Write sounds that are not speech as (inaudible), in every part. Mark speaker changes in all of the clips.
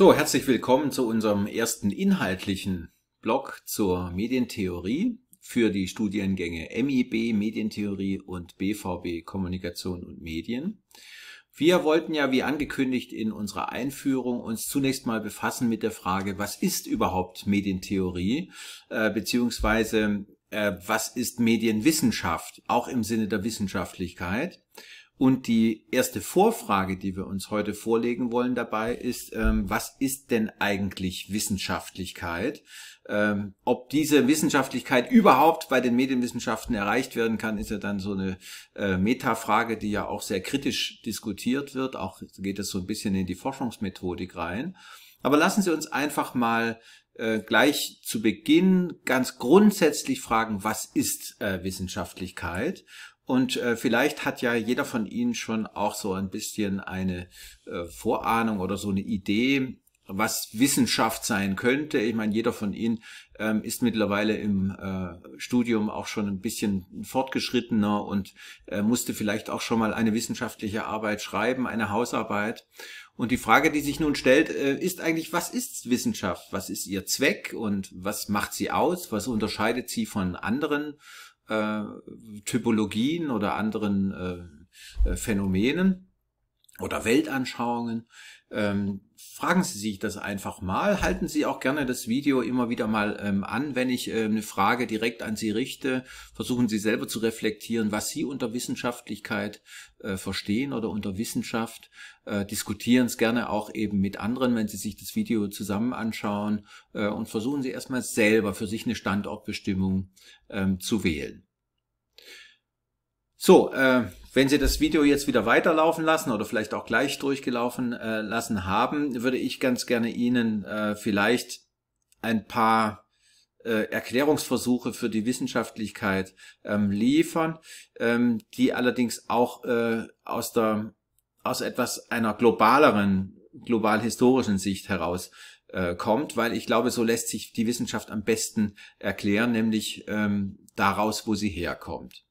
Speaker 1: So, herzlich willkommen zu unserem ersten inhaltlichen Blog zur Medientheorie für die Studiengänge MIB Medientheorie und BVB Kommunikation und Medien. Wir wollten ja, wie angekündigt in unserer Einführung, uns zunächst mal befassen mit der Frage, was ist überhaupt Medientheorie, äh, beziehungsweise äh, was ist Medienwissenschaft, auch im Sinne der Wissenschaftlichkeit. Und die erste Vorfrage, die wir uns heute vorlegen wollen dabei, ist, ähm, was ist denn eigentlich Wissenschaftlichkeit? Ähm, ob diese Wissenschaftlichkeit überhaupt bei den Medienwissenschaften erreicht werden kann, ist ja dann so eine äh, Metafrage, die ja auch sehr kritisch diskutiert wird. Auch geht es so ein bisschen in die Forschungsmethodik rein. Aber lassen Sie uns einfach mal äh, gleich zu Beginn ganz grundsätzlich fragen, was ist äh, Wissenschaftlichkeit? Und äh, vielleicht hat ja jeder von Ihnen schon auch so ein bisschen eine äh, Vorahnung oder so eine Idee, was Wissenschaft sein könnte. Ich meine, jeder von Ihnen ähm, ist mittlerweile im äh, Studium auch schon ein bisschen fortgeschrittener und äh, musste vielleicht auch schon mal eine wissenschaftliche Arbeit schreiben, eine Hausarbeit. Und die Frage, die sich nun stellt, äh, ist eigentlich, was ist Wissenschaft? Was ist ihr Zweck und was macht sie aus? Was unterscheidet sie von anderen? äh, Typologien oder anderen äh, äh, Phänomenen oder Weltanschauungen, ähm, Fragen Sie sich das einfach mal. Halten Sie auch gerne das Video immer wieder mal ähm, an, wenn ich ähm, eine Frage direkt an Sie richte. Versuchen Sie selber zu reflektieren, was Sie unter Wissenschaftlichkeit äh, verstehen oder unter Wissenschaft. Äh, diskutieren es gerne auch eben mit anderen, wenn Sie sich das Video zusammen anschauen. Äh, und versuchen Sie erstmal selber für sich eine Standortbestimmung ähm, zu wählen. So, äh, wenn Sie das Video jetzt wieder weiterlaufen lassen oder vielleicht auch gleich durchgelaufen äh, lassen haben, würde ich ganz gerne Ihnen äh, vielleicht ein paar äh, Erklärungsversuche für die Wissenschaftlichkeit ähm, liefern, ähm, die allerdings auch äh, aus der aus etwas einer globaleren, global historischen Sicht heraus äh, kommt, weil ich glaube, so lässt sich die Wissenschaft am besten erklären, nämlich ähm, daraus, wo sie herkommt.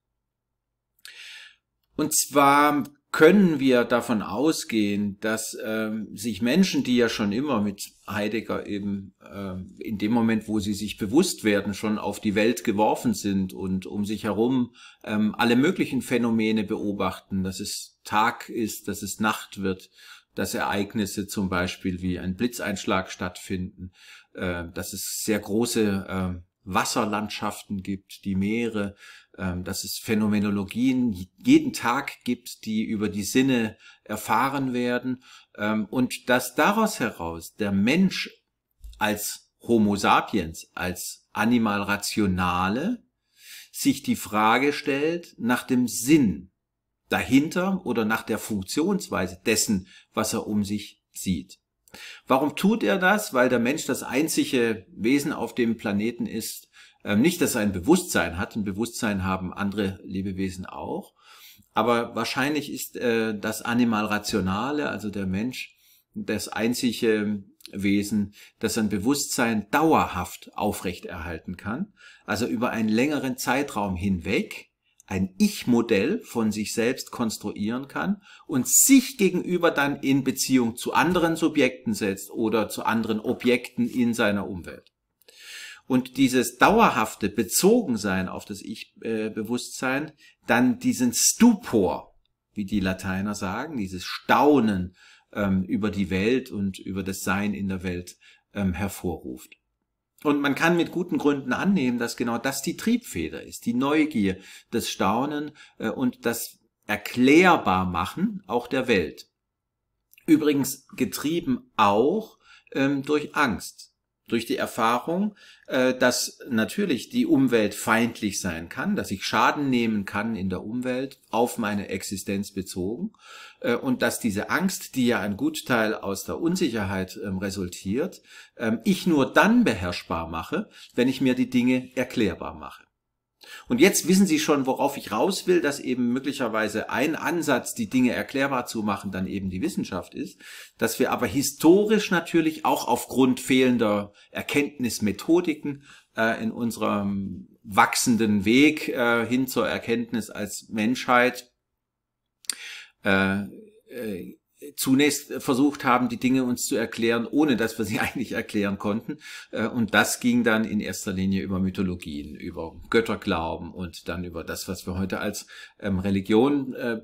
Speaker 1: Und zwar können wir davon ausgehen, dass ähm, sich Menschen, die ja schon immer mit Heidegger eben äh, in dem Moment, wo sie sich bewusst werden, schon auf die Welt geworfen sind und um sich herum ähm, alle möglichen Phänomene beobachten, dass es Tag ist, dass es Nacht wird, dass Ereignisse zum Beispiel wie ein Blitzeinschlag stattfinden, äh, dass es sehr große äh, Wasserlandschaften gibt, die Meere, ähm, dass es Phänomenologien jeden Tag gibt, die über die Sinne erfahren werden ähm, und dass daraus heraus der Mensch als Homo sapiens, als Animal Rationale sich die Frage stellt nach dem Sinn dahinter oder nach der Funktionsweise dessen, was er um sich sieht. Warum tut er das? Weil der Mensch das einzige Wesen auf dem Planeten ist, ähm, nicht, dass er ein Bewusstsein hat, ein Bewusstsein haben andere Lebewesen auch, aber wahrscheinlich ist äh, das Animal Rationale, also der Mensch, das einzige Wesen, das ein Bewusstsein dauerhaft aufrechterhalten kann, also über einen längeren Zeitraum hinweg ein Ich-Modell von sich selbst konstruieren kann und sich gegenüber dann in Beziehung zu anderen Subjekten setzt oder zu anderen Objekten in seiner Umwelt und dieses dauerhafte Bezogensein auf das Ich-Bewusstsein, dann diesen Stupor, wie die Lateiner sagen, dieses Staunen ähm, über die Welt und über das Sein in der Welt ähm, hervorruft. Und man kann mit guten Gründen annehmen, dass genau das die Triebfeder ist, die Neugier, das Staunen äh, und das erklärbar machen auch der Welt. Übrigens getrieben auch ähm, durch Angst durch die Erfahrung, äh, dass natürlich die Umwelt feindlich sein kann, dass ich Schaden nehmen kann in der Umwelt auf meine Existenz bezogen äh, und dass diese Angst, die ja ein Gutteil aus der Unsicherheit ähm, resultiert, ähm, ich nur dann beherrschbar mache, wenn ich mir die Dinge erklärbar mache. Und jetzt wissen Sie schon, worauf ich raus will, dass eben möglicherweise ein Ansatz, die Dinge erklärbar zu machen, dann eben die Wissenschaft ist, dass wir aber historisch natürlich auch aufgrund fehlender Erkenntnismethodiken äh, in unserem wachsenden Weg äh, hin zur Erkenntnis als Menschheit äh, äh zunächst versucht haben, die Dinge uns zu erklären, ohne dass wir sie (laughs) eigentlich erklären konnten. Äh, und das ging dann in erster Linie über Mythologien, über Götterglauben und dann über das, was wir heute als ähm, Religion äh,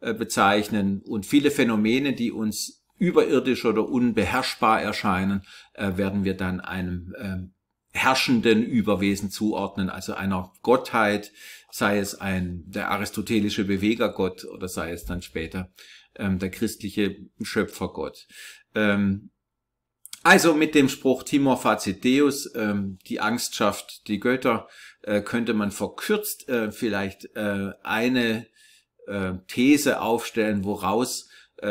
Speaker 1: äh, bezeichnen und viele Phänomene, die uns überirdisch oder unbeherrschbar erscheinen, werden wir dann einem ähm, herrschenden Überwesen zuordnen, also einer Gottheit, sei es ein der aristotelische Bewegergott oder sei es dann später ähm, der christliche Schöpfergott. Ähm, also mit dem Spruch Timor facit Deus, ähm, die Angst schafft die Götter, äh, könnte man verkürzt äh, vielleicht äh, eine äh, These aufstellen, woraus äh,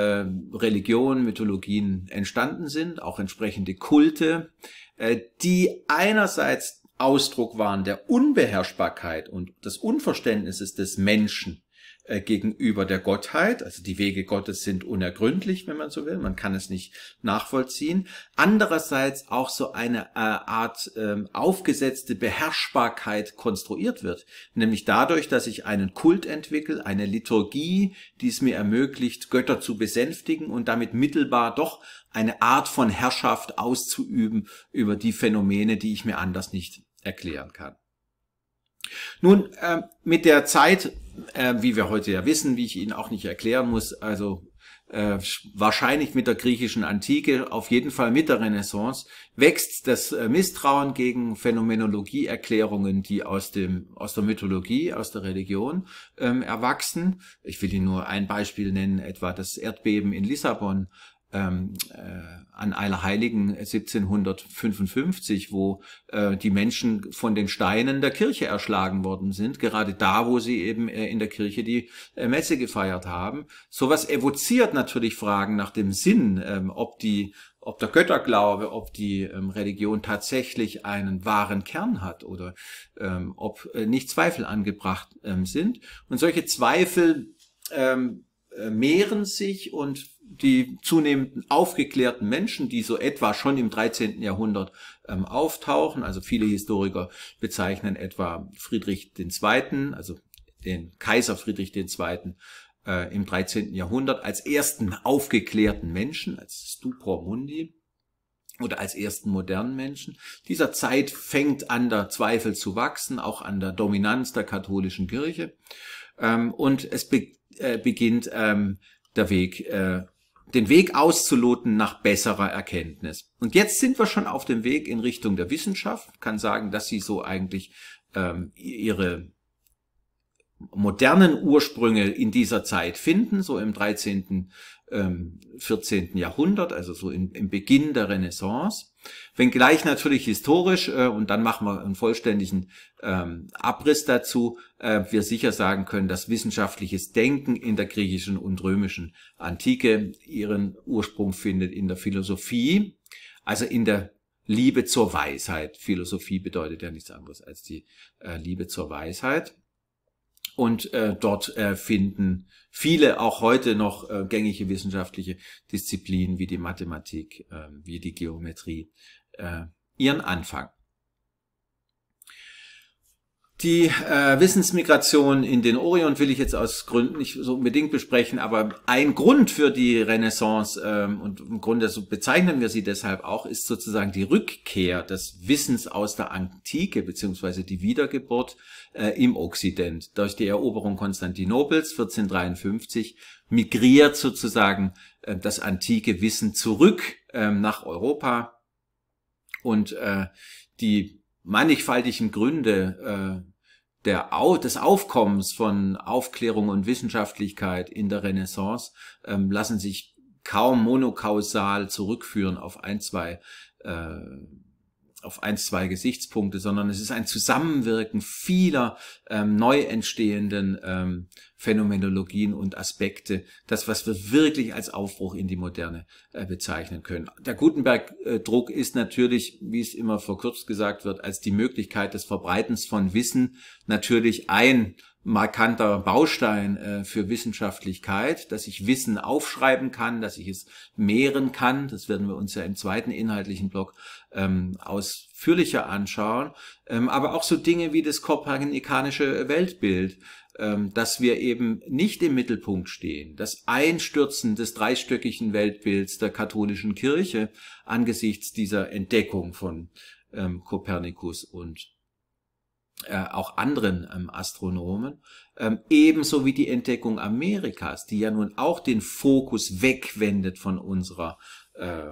Speaker 1: Religionen, Mythologien entstanden sind, auch entsprechende Kulte, äh, die einerseits Ausdruck waren der Unbeherrschbarkeit und des Unverständnisses des Menschen äh, gegenüber der Gottheit. Also die Wege Gottes sind unergründlich, wenn man so will. Man kann es nicht nachvollziehen. Andererseits auch so eine äh, Art äh, aufgesetzte Beherrschbarkeit konstruiert wird. Nämlich dadurch, dass ich einen Kult entwickle, eine Liturgie, die es mir ermöglicht, Götter zu besänftigen und damit mittelbar doch eine Art von Herrschaft auszuüben über die Phänomene, die ich mir anders nicht erklären kann. Nun, äh, mit der Zeit, äh, wie wir heute ja wissen, wie ich Ihnen auch nicht erklären muss, also äh, wahrscheinlich mit der griechischen Antike, auf jeden Fall mit der Renaissance, wächst das äh, Misstrauen gegen Phänomenologieerklärungen, die aus dem aus der Mythologie, aus der Religion ähm, erwachsen. Ich will Ihnen nur ein Beispiel nennen, etwa das Erdbeben in Lissabon ähm, äh, an Allerheiligen 1755, wo äh, die Menschen von den Steinen der Kirche erschlagen worden sind, gerade da, wo sie eben äh, in der Kirche die äh, Messe gefeiert haben. Sowas evoziert natürlich Fragen nach dem Sinn, ähm, ob die ob der Götterglaube, ob die ähm, Religion tatsächlich einen wahren Kern hat oder ähm, ob äh, nicht Zweifel angebracht ähm, sind. Und solche Zweifel ähm, äh, mehren sich und die zunehmenden aufgeklärten Menschen, die so etwa schon im 13. Jahrhundert ähm, auftauchen, also viele Historiker bezeichnen etwa Friedrich II., also den Kaiser Friedrich II. Äh, im 13. Jahrhundert als ersten aufgeklärten Menschen, als Stupor Mundi oder als ersten modernen Menschen. Dieser Zeit fängt an der Zweifel zu wachsen, auch an der Dominanz der katholischen Kirche. Ähm, und es be äh, beginnt ähm, der Weg äh, den Weg auszuloten nach besserer Erkenntnis. Und jetzt sind wir schon auf dem Weg in Richtung der Wissenschaft. Ich kann sagen, dass sie so eigentlich ähm, ihre modernen Ursprünge in dieser Zeit finden, so im 13., ähm, 14. Jahrhundert, also so im, im Beginn der Renaissance. Wenngleich natürlich historisch, äh, und dann machen wir einen vollständigen ähm, Abriss dazu, äh, wir sicher sagen können, dass wissenschaftliches Denken in der griechischen und römischen Antike ihren Ursprung findet in der Philosophie, also in der Liebe zur Weisheit. Philosophie bedeutet ja nichts anderes als die äh, Liebe zur Weisheit. Und äh, dort äh, finden viele auch heute noch äh, gängige wissenschaftliche Disziplinen wie die Mathematik, äh, wie die Geometrie äh, ihren Anfang. Die äh, Wissensmigration in den Orient will ich jetzt aus Gründen nicht so unbedingt besprechen, aber ein Grund für die Renaissance ähm, und im Grunde so bezeichnen wir sie deshalb auch, ist sozusagen die Rückkehr des Wissens aus der Antike beziehungsweise die Wiedergeburt äh, im Okzident. Durch die Eroberung Konstantinopels 1453 migriert sozusagen äh, das antike Wissen zurück äh, nach Europa und äh, die mannigfaltigen Gründe äh, der des Aufkommens von Aufklärung und Wissenschaftlichkeit in der Renaissance ähm, lassen sich kaum monokausal zurückführen auf ein, zwei äh, auf ein, zwei Gesichtspunkte, sondern es ist ein Zusammenwirken vieler ähm, neu entstehenden ähm, Phänomenologien und Aspekte, das, was wir wirklich als Aufbruch in die Moderne äh, bezeichnen können. Der Gutenberg-Druck ist natürlich, wie es immer verkürzt gesagt wird, als die Möglichkeit des Verbreitens von Wissen natürlich ein markanter Baustein äh, für Wissenschaftlichkeit, dass ich Wissen aufschreiben kann, dass ich es mehren kann. Das werden wir uns ja im zweiten inhaltlichen Block ähm, ausführlicher anschauen. Ähm, aber auch so Dinge wie das kopernikanische Weltbild, ähm, dass wir eben nicht im Mittelpunkt stehen. Das Einstürzen des dreistöckigen Weltbilds der katholischen Kirche angesichts dieser Entdeckung von ähm, Kopernikus und äh, auch anderen ähm, Astronomen, ähm, ebenso wie die Entdeckung Amerikas, die ja nun auch den Fokus wegwendet von unserer äh, äh,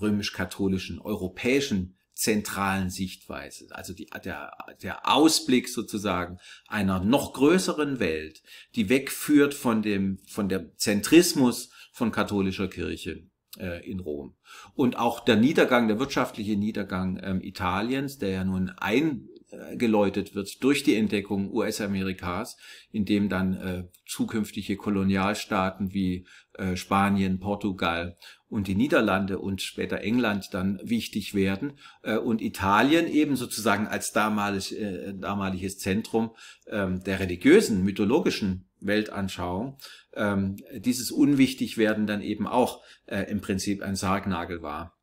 Speaker 1: römisch-katholischen, europäischen zentralen Sichtweise, also die, der, der Ausblick sozusagen einer noch größeren Welt, die wegführt von dem, von dem Zentrismus von katholischer Kirche äh, in Rom. Und auch der Niedergang, der wirtschaftliche Niedergang ähm, Italiens, der ja nun ein äh, geläutet wird durch die Entdeckung US-Amerikas, in dem dann äh, zukünftige Kolonialstaaten wie äh, Spanien, Portugal und die Niederlande und später England dann wichtig werden äh, und Italien eben sozusagen als damalig, äh, damaliges Zentrum ähm, der religiösen, mythologischen Weltanschauung ähm, dieses Unwichtigwerden dann eben auch äh, im Prinzip ein Sargnagel war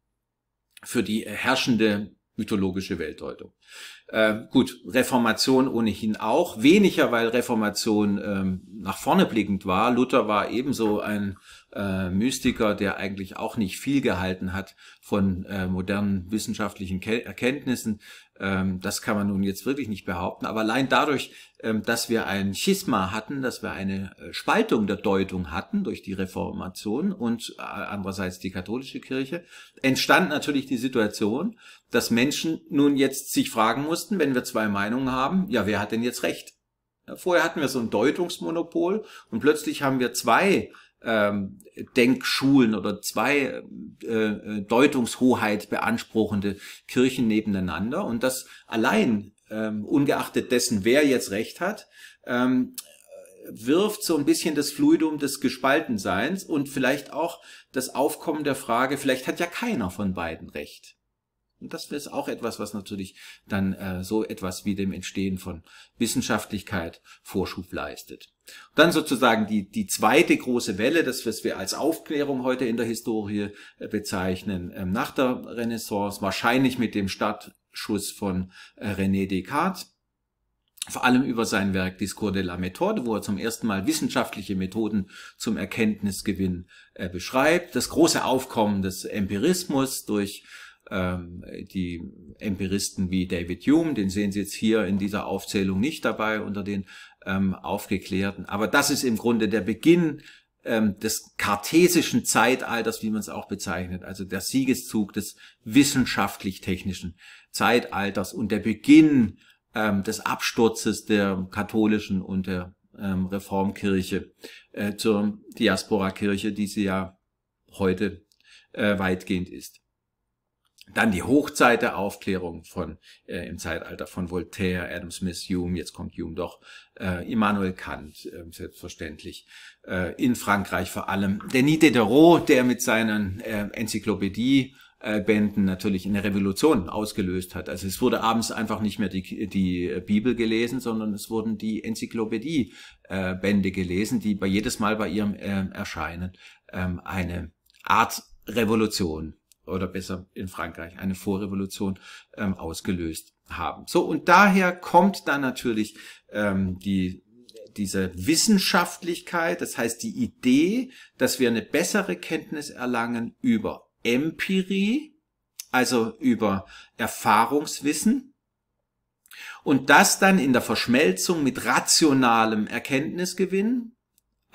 Speaker 1: für die äh, herrschende mythologische Weltdeutung. Äh, gut, Reformation ohnehin auch, weniger, weil Reformation ähm, nach vorne blickend war. Luther war ebenso ein äh, Mystiker, der eigentlich auch nicht viel gehalten hat von äh, modernen wissenschaftlichen Ke Erkenntnissen. Ähm, das kann man nun jetzt wirklich nicht behaupten. Aber allein dadurch, ähm, dass wir ein Schisma hatten, dass wir eine äh, Spaltung der Deutung hatten durch die Reformation und äh, andererseits die katholische Kirche, entstand natürlich die Situation, dass Menschen nun jetzt sich fragen mussten, wenn wir zwei Meinungen haben, ja, wer hat denn jetzt recht? Vorher hatten wir so ein Deutungsmonopol und plötzlich haben wir zwei ähm, Denkschulen oder zwei äh, äh, Deutungshoheit beanspruchende Kirchen nebeneinander und das allein, ähm, ungeachtet dessen, wer jetzt Recht hat, ähm, wirft so ein bisschen das Fluidum des Gespaltenseins und vielleicht auch das Aufkommen der Frage, vielleicht hat ja keiner von beiden Recht. Und das ist auch etwas, was natürlich dann äh, so etwas wie dem Entstehen von Wissenschaftlichkeit Vorschub leistet. Und dann sozusagen die, die zweite große Welle, das was wir als Aufklärung heute in der Historie äh, bezeichnen, äh, nach der Renaissance, wahrscheinlich mit dem Startschuss von äh, René Descartes vor allem über sein Werk Discours de la Méthode, wo er zum ersten Mal wissenschaftliche Methoden zum Erkenntnisgewinn äh, beschreibt. Das große Aufkommen des Empirismus durch ähm, die Empiristen wie David Hume, den sehen Sie jetzt hier in dieser Aufzählung nicht dabei unter den ähm, Aufgeklärten. Aber das ist im Grunde der Beginn ähm, des kartesischen Zeitalters, wie man es auch bezeichnet, also der Siegeszug des wissenschaftlich-technischen Zeitalters und der Beginn ähm, des Absturzes der katholischen und der ähm, Reformkirche äh, zur Diaspora-Kirche, die sie ja heute äh, weitgehend ist. Dann die Hochzeit der Aufklärung von äh, im Zeitalter von Voltaire, Adam Smith, Hume, jetzt kommt Hume doch, äh, Immanuel Kant, äh, selbstverständlich, äh, in Frankreich vor allem. Denis Diderot, der mit seinen äh, Enzyklopädie äh, Bänden natürlich eine Revolution ausgelöst hat. Also es wurde abends einfach nicht mehr die, die Bibel gelesen, sondern es wurden die Enzyklopädie-Bände äh, gelesen, die bei jedes Mal bei ihrem äh, Erscheinen ähm, eine Art Revolution oder besser in Frankreich eine Vorrevolution ähm, ausgelöst haben. So, und daher kommt dann natürlich ähm, die diese Wissenschaftlichkeit, das heißt die Idee, dass wir eine bessere Kenntnis erlangen über Empirie, also über Erfahrungswissen, und das dann in der Verschmelzung mit rationalem Erkenntnisgewinn,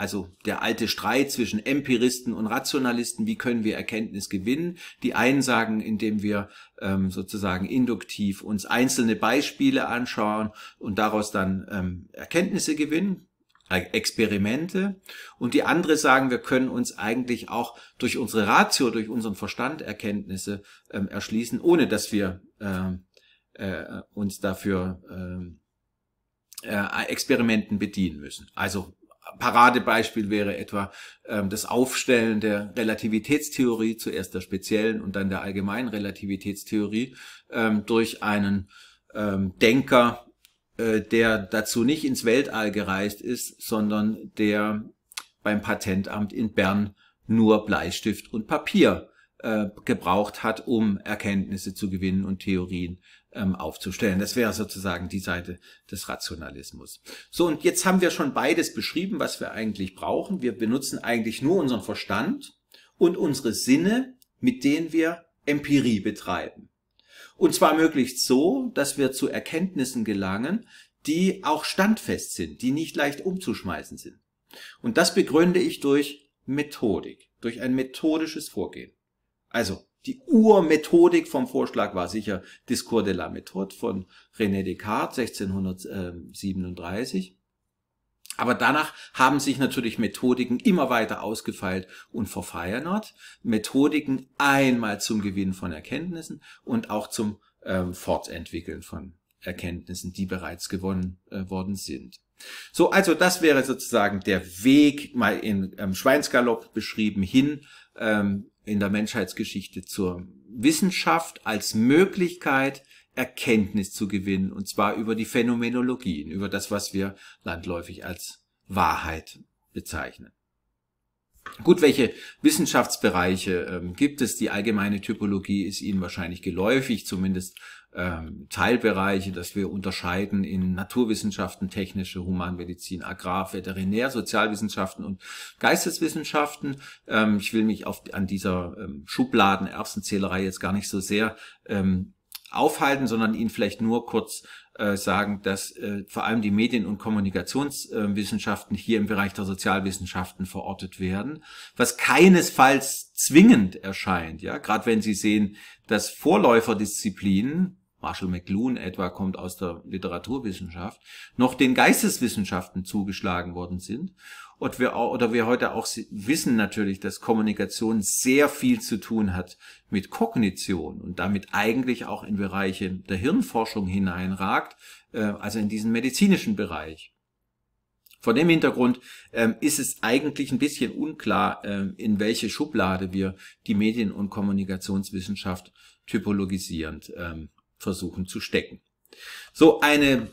Speaker 1: also der alte Streit zwischen Empiristen und Rationalisten, wie können wir Erkenntnis gewinnen? Die einen sagen, indem wir ähm, sozusagen induktiv uns einzelne Beispiele anschauen und daraus dann ähm, Erkenntnisse gewinnen, äh, Experimente und die andere sagen, wir können uns eigentlich auch durch unsere Ratio, durch unseren Verstand Erkenntnisse ähm, erschließen, ohne dass wir äh, äh, uns dafür ähm, äh, Experimenten bedienen müssen. Also Paradebeispiel wäre etwa ähm, das Aufstellen der Relativitätstheorie, zuerst der speziellen und dann der allgemeinen Relativitätstheorie, ähm, durch einen ähm, Denker, äh, der dazu nicht ins Weltall gereist ist, sondern der beim Patentamt in Bern nur Bleistift und Papier äh, gebraucht hat, um Erkenntnisse zu gewinnen und Theorien ähm, aufzustellen. Das wäre sozusagen die Seite des Rationalismus. So, und jetzt haben wir schon beides beschrieben, was wir eigentlich brauchen. Wir benutzen eigentlich nur unseren Verstand und unsere Sinne, mit denen wir Empirie betreiben. Und zwar möglichst so, dass wir zu Erkenntnissen gelangen, die auch standfest sind, die nicht leicht umzuschmeißen sind. Und das begründe ich durch Methodik, durch ein methodisches Vorgehen. Also die Urmethodik vom Vorschlag war sicher Discours de la Méthode von René Descartes 1637. Aber danach haben sich natürlich Methodiken immer weiter ausgefeilt und verfeinert. Methodiken einmal zum Gewinn von Erkenntnissen und auch zum ähm, Fortentwickeln von Erkenntnissen, die bereits gewonnen äh, worden sind. So, also das wäre sozusagen der Weg, mal in ähm, Schweinsgalopp beschrieben, hin ähm, in der Menschheitsgeschichte zur Wissenschaft als Möglichkeit, Erkenntnis zu gewinnen, und zwar über die Phänomenologien, über das, was wir landläufig als Wahrheit bezeichnen. Gut, welche Wissenschaftsbereiche ähm, gibt es? Die allgemeine Typologie ist Ihnen wahrscheinlich geläufig, zumindest ähm, Teilbereiche, dass wir unterscheiden in Naturwissenschaften, technische Humanmedizin, Agrar, Veterinär, Sozialwissenschaften und Geisteswissenschaften. Ähm, ich will mich auf, an dieser ähm, Schubladen, Erbsenzählerei jetzt gar nicht so sehr aufhalten, sondern Ihnen vielleicht nur kurz äh, sagen, dass äh, vor allem die Medien- und Kommunikationswissenschaften äh, hier im Bereich der Sozialwissenschaften verortet werden, was keinesfalls zwingend erscheint, ja, gerade wenn Sie sehen, dass Vorläuferdisziplinen Marshall McLuhan etwa kommt aus der Literaturwissenschaft, noch den Geisteswissenschaften zugeschlagen worden sind. Und wir, oder wir heute auch wissen natürlich, dass Kommunikation sehr viel zu tun hat mit Kognition und damit eigentlich auch in Bereiche der Hirnforschung hineinragt, äh, also in diesen medizinischen Bereich. Vor dem Hintergrund ähm, ist es eigentlich ein bisschen unklar, ähm, in welche Schublade wir die Medien- und Kommunikationswissenschaft typologisierend ähm, versuchen zu stecken. So eine,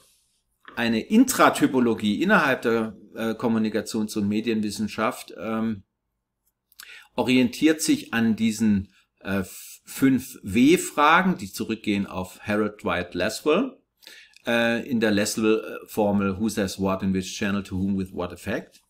Speaker 1: eine Intratypologie innerhalb der äh, Kommunikations- und Medienwissenschaft ähm, orientiert sich an diesen äh, fünf W-Fragen, die zurückgehen auf Harold Dwight Laswell äh, in der Laswell-Formel Who says what in which channel to whom with what effect.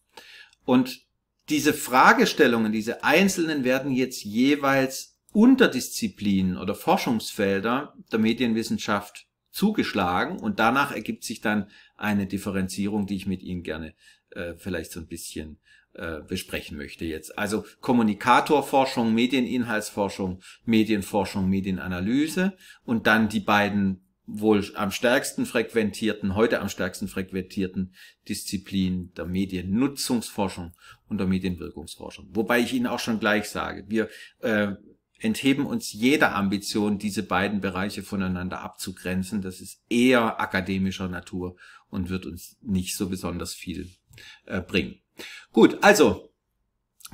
Speaker 1: Und diese Fragestellungen, diese einzelnen werden jetzt jeweils Unterdisziplinen oder Forschungsfelder der Medienwissenschaft zugeschlagen und danach ergibt sich dann eine Differenzierung, die ich mit Ihnen gerne äh, vielleicht so ein bisschen äh, besprechen möchte jetzt. Also Kommunikatorforschung, Medieninhaltsforschung, Medienforschung, Medienanalyse und dann die beiden wohl am stärksten frequentierten, heute am stärksten frequentierten Disziplinen der Mediennutzungsforschung und der Medienwirkungsforschung. Wobei ich Ihnen auch schon gleich sage, wir äh, entheben uns jeder Ambition, diese beiden Bereiche voneinander abzugrenzen. Das ist eher akademischer Natur und wird uns nicht so besonders viel äh, bringen. Gut, also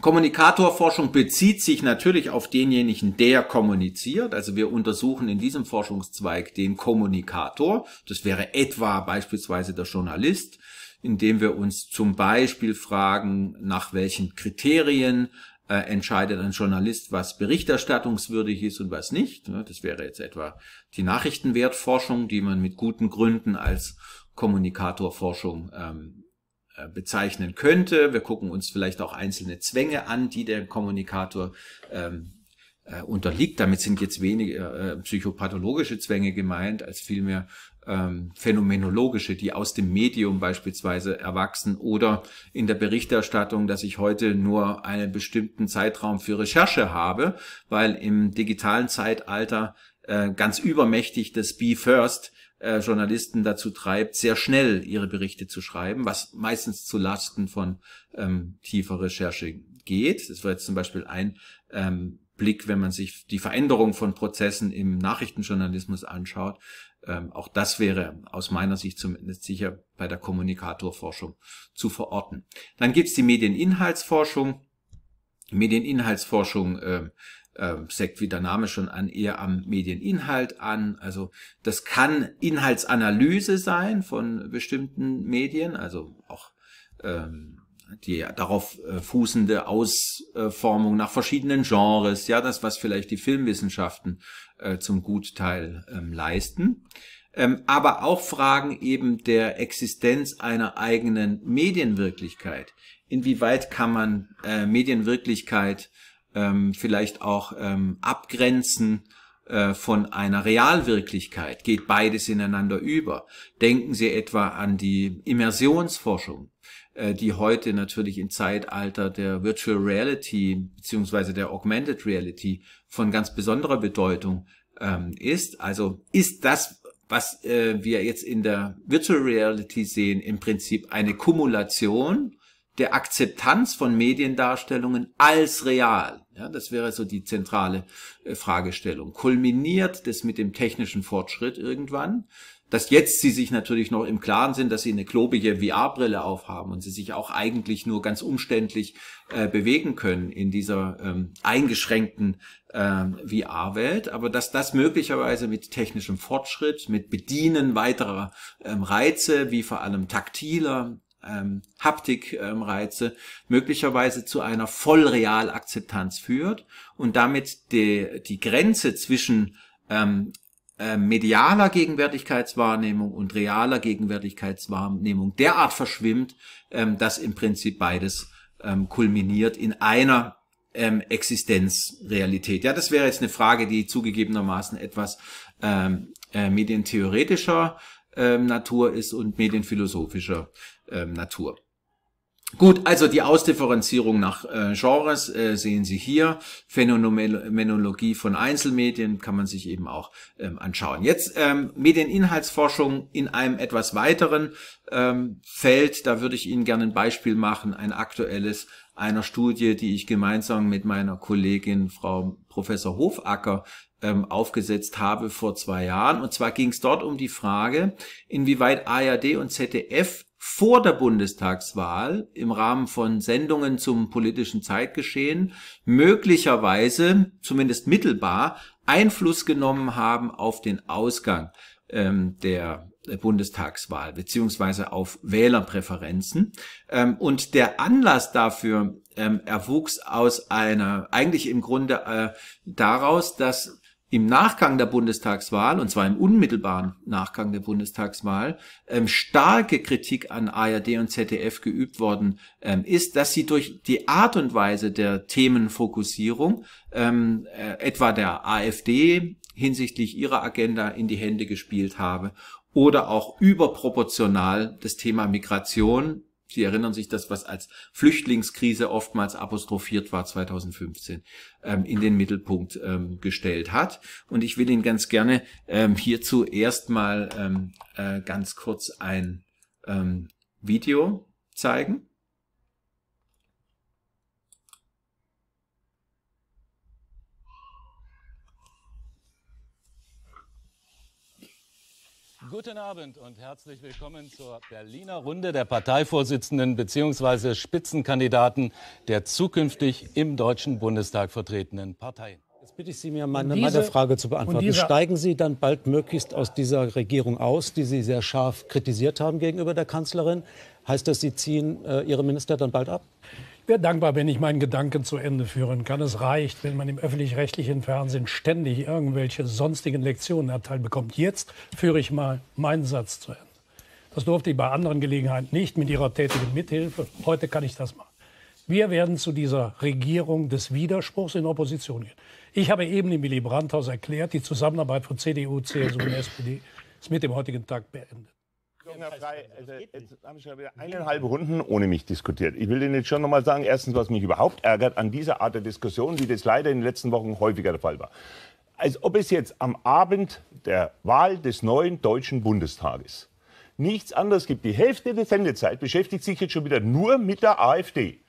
Speaker 1: Kommunikatorforschung bezieht sich natürlich auf denjenigen, der kommuniziert. Also wir untersuchen in diesem Forschungszweig den Kommunikator. Das wäre etwa beispielsweise der Journalist, indem wir uns zum Beispiel fragen, nach welchen Kriterien äh, entscheidet ein Journalist, was berichterstattungswürdig ist und was nicht. Das wäre jetzt etwa die Nachrichtenwertforschung, die man mit guten Gründen als Kommunikatorforschung ähm, äh, bezeichnen könnte. Wir gucken uns vielleicht auch einzelne Zwänge an, die der Kommunikator ähm, äh, unterliegt. Damit sind jetzt weniger äh, psychopathologische Zwänge gemeint, als vielmehr ähm, phänomenologische, die aus dem Medium beispielsweise erwachsen oder in der Berichterstattung, dass ich heute nur einen bestimmten Zeitraum für Recherche habe, weil im digitalen Zeitalter äh, ganz übermächtig das Be First äh, Journalisten dazu treibt, sehr schnell ihre Berichte zu schreiben, was meistens zu Lasten von ähm, tiefer Recherche geht. Das war jetzt zum Beispiel ein ähm, Blick, wenn man sich die Veränderung von Prozessen im Nachrichtenjournalismus anschaut, ähm, auch das wäre aus meiner Sicht zumindest sicher bei der Kommunikatorforschung zu verorten. Dann gibt's die Medieninhaltsforschung. Medieninhaltsforschung äh, äh, steckt, wie der Name schon an, eher am Medieninhalt an. Also das kann Inhaltsanalyse sein von bestimmten Medien, also auch ähm, die darauf äh, fußende Ausformung nach verschiedenen Genres, ja, das, was vielleicht die Filmwissenschaften äh, zum Gutteil ähm, leisten, ähm, aber auch Fragen eben der Existenz einer eigenen Medienwirklichkeit. Inwieweit kann man äh, Medienwirklichkeit ähm, vielleicht auch abgrenzen von einer Realwirklichkeit? Geht beides ineinander über? Denken Sie etwa an die Immersionsforschung äh, die heute natürlich im Zeitalter der Virtual Reality beziehungsweise der Augmented Reality von ganz besonderer Bedeutung ähm, ist. Also ist das, was äh, wir jetzt in der Virtual Reality sehen, im Prinzip eine Kumulation der Akzeptanz von Mediendarstellungen als real. Ja, das wäre so die zentrale äh, Fragestellung. Kulminiert das mit dem technischen Fortschritt irgendwann? dass jetzt sie sich natürlich noch im Klaren sind, dass sie eine klobige VR-Brille aufhaben und sie sich auch eigentlich nur ganz umständlich äh, bewegen können in dieser ähm, eingeschränkten äh, VR-Welt, aber dass das möglicherweise mit technischem Fortschritt, mit Bedienen weiterer ähm, Reize, wie vor allem taktiler ähm, Haptikreize, ähm, möglicherweise zu einer Vollrealakzeptanz führt und damit die, die Grenze zwischen ähm, äh, medialer Gegenwärtigkeitswahrnehmung und realer Gegenwärtigkeitswahrnehmung derart verschwimmt, ähm, dass im Prinzip beides ähm, kulminiert in einer ähm, Existenzrealität. Ja, das wäre jetzt eine Frage, die zugegebenermaßen etwas ähm, äh, medientheoretischer ähm, Natur ist und medienphilosophischer ähm, Natur. Gut, also die Ausdifferenzierung nach äh, Genres äh, sehen Sie hier. Phänomenologie von Einzelmedien kann man sich eben auch ähm, anschauen. Jetzt ähm, Medieninhaltsforschung in einem etwas weiteren ähm, Feld. Da würde ich Ihnen gerne ein Beispiel machen, ein aktuelles einer Studie, die ich gemeinsam mit meiner Kollegin Frau Professor Hofacker ähm, aufgesetzt habe vor zwei Jahren. Und zwar ging es dort um die Frage, inwieweit ARD und ZDF vor der Bundestagswahl im Rahmen von Sendungen zum politischen Zeitgeschehen möglicherweise, zumindest mittelbar, Einfluss genommen haben auf den Ausgang ähm, der Bundestagswahl beziehungsweise auf Wählerpräferenzen. Ähm, und der Anlass dafür ähm, erwuchs aus einer, eigentlich im Grunde äh, daraus, dass im Nachgang der Bundestagswahl, und zwar im unmittelbaren Nachgang der Bundestagswahl, ähm, starke Kritik an ARD und ZDF geübt worden ähm, ist, dass sie durch die Art und Weise der Themenfokussierung, ähm, äh, etwa der AfD hinsichtlich ihrer Agenda in die Hände gespielt habe oder auch überproportional das Thema Migration Sie erinnern sich das, was als Flüchtlingskrise oftmals apostrophiert war 2015, ähm, in den Mittelpunkt ähm, gestellt hat. Und ich will Ihnen ganz gerne ähm, hierzu erstmal ähm, äh, ganz kurz ein ähm, Video zeigen.
Speaker 2: Guten Abend und herzlich willkommen zur Berliner Runde der Parteivorsitzenden bzw. Spitzenkandidaten der zukünftig im Deutschen Bundestag vertretenen Parteien. Jetzt bitte ich Sie mir meine, diese, meine Frage zu beantworten. Steigen Sie dann baldmöglichst aus dieser Regierung aus, die Sie sehr scharf kritisiert haben gegenüber der Kanzlerin? Heißt das, Sie ziehen äh, Ihre Minister dann bald ab? Ich wäre dankbar, wenn ich meinen Gedanken zu Ende führen kann. Es reicht, wenn man im öffentlich-rechtlichen Fernsehen ständig irgendwelche sonstigen Lektionen erteilt bekommt. Jetzt führe ich mal meinen Satz zu Ende. Das durfte ich bei anderen Gelegenheiten nicht mit ihrer tätigen Mithilfe. Heute kann ich das machen. Wir werden zu dieser Regierung des Widerspruchs in Opposition gehen. Ich habe eben im Willy Brandt-Haus erklärt, die Zusammenarbeit von CDU, CSU und SPD ist mit dem heutigen Tag beendet
Speaker 3: frei. Also, jetzt haben wir schon wieder eineinhalb Runden ohne mich diskutiert. Ich will Ihnen jetzt schon nochmal sagen, erstens, was mich überhaupt ärgert an dieser Art der Diskussion, wie das leider in den letzten Wochen häufiger der Fall war. Als ob es jetzt am Abend der Wahl des neuen Deutschen Bundestages nichts anderes gibt. Die Hälfte der Sendezeit beschäftigt sich jetzt schon wieder nur mit der AfD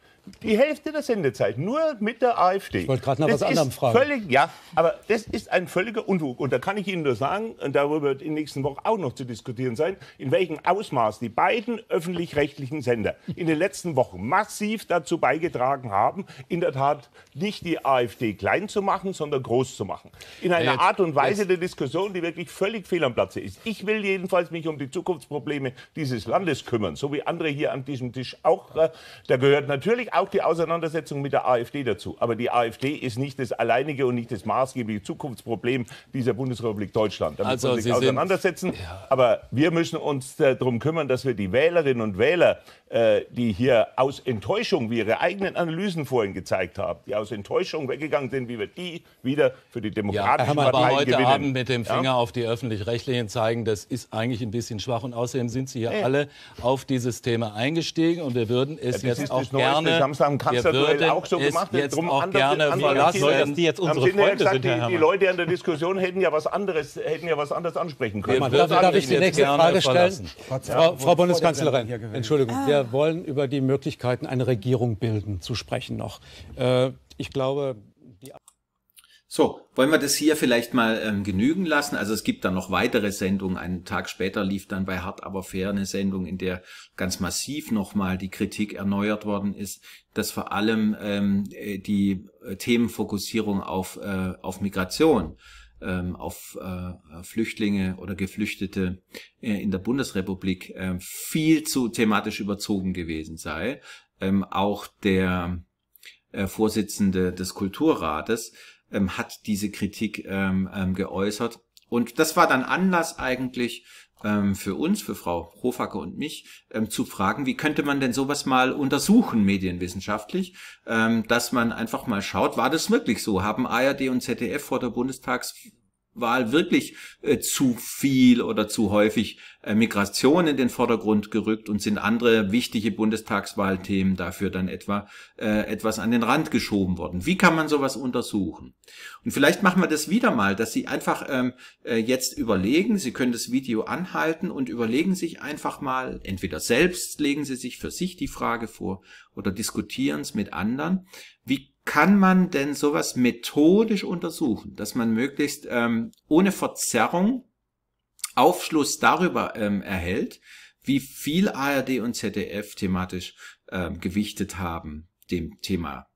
Speaker 3: die Hälfte der Sendezeit nur mit der AfD. Ich wollte gerade noch das was anderem fragen. Völlig, ja, aber das ist ein völliger Unfug. Und da kann ich Ihnen nur sagen, und darüber wird in den nächsten Wochen auch noch zu diskutieren sein, in welchem Ausmaß die beiden öffentlich-rechtlichen Sender in den letzten Wochen massiv dazu beigetragen haben, in der Tat nicht die AfD klein zu machen, sondern groß zu machen. In einer jetzt, Art und Weise jetzt. der Diskussion, die wirklich völlig fehl am Platze ist. Ich will jedenfalls mich um die Zukunftsprobleme dieses Landes kümmern, so wie andere hier an diesem Tisch auch. Äh, da gehört natürlich auch die Auseinandersetzung mit der AfD dazu. Aber die AfD ist nicht das alleinige und nicht das maßgebliche Zukunftsproblem dieser Bundesrepublik Deutschland. Damit also, muss man sich auseinandersetzen. Sind, ja. Aber wir müssen uns äh, darum kümmern, dass wir die Wählerinnen und Wähler äh, die hier aus Enttäuschung, wie ihre eigenen Analysen vorhin gezeigt haben, die aus Enttäuschung weggegangen sind, wie wir die wieder für die demokratischen ja, Parteien aber heute Abend mit dem Finger ja?
Speaker 2: auf die Öffentlich-Rechtlichen zeigen, das ist eigentlich ein bisschen schwach. Und außerdem sind Sie hier ja. alle auf dieses Thema eingestiegen und wir würden es ja, jetzt auch gerne... Samstag wir auch so gemacht, jetzt drum auch gerne verlassen. die jetzt unsere Freunde gesagt, sind, die,
Speaker 3: die, Leute an der Diskussion hätten ja was anderes, hätten ja was anderes ansprechen können. Wir darf, darf ich die nächste Frage stellen?
Speaker 2: Frau, Frau, Bundeskanzlerin, Entschuldigung wir wollen über die Möglichkeiten, eine Regierung bilden, zu sprechen noch. Äh, ich glaube,
Speaker 1: so, wollen wir das hier vielleicht mal ähm, genügen lassen? Also es gibt dann noch weitere Sendungen. Einen Tag später lief dann bei Hart aber fair eine Sendung, in der ganz massiv nochmal die Kritik erneuert worden ist, dass vor allem ähm, äh, die äh, Themenfokussierung auf, äh, auf Migration ähm, auf äh, Flüchtlinge oder Geflüchtete äh, in der Bundesrepublik äh, viel zu thematisch überzogen gewesen sei. Ähm, auch der äh, Vorsitzende des Kulturrates ähm, hat diese Kritik ähm, ähm, geäußert. Und das war dann Anlass eigentlich ähm, für uns, für Frau Hofacker und mich, ähm, zu fragen, wie könnte man denn sowas mal untersuchen, medienwissenschaftlich, ähm, dass man einfach mal schaut, war das wirklich so? Haben ARD und ZDF vor der Bundestags Wahl wirklich äh, zu viel oder zu häufig äh, Migration in den Vordergrund gerückt und sind andere wichtige Bundestagswahlthemen dafür dann etwa äh, etwas an den Rand geschoben worden. Wie kann man sowas untersuchen? Und vielleicht machen wir das wieder mal, dass Sie einfach ähm, äh, jetzt überlegen, Sie können das Video anhalten und überlegen sich einfach mal, entweder selbst legen Sie sich für sich die Frage vor oder diskutieren es mit anderen, wie kann man denn sowas methodisch untersuchen, dass man möglichst ähm, ohne Verzerrung Aufschluss darüber ähm, erhält, wie viel ARD und ZDF thematisch ähm, gewichtet haben, dem Thema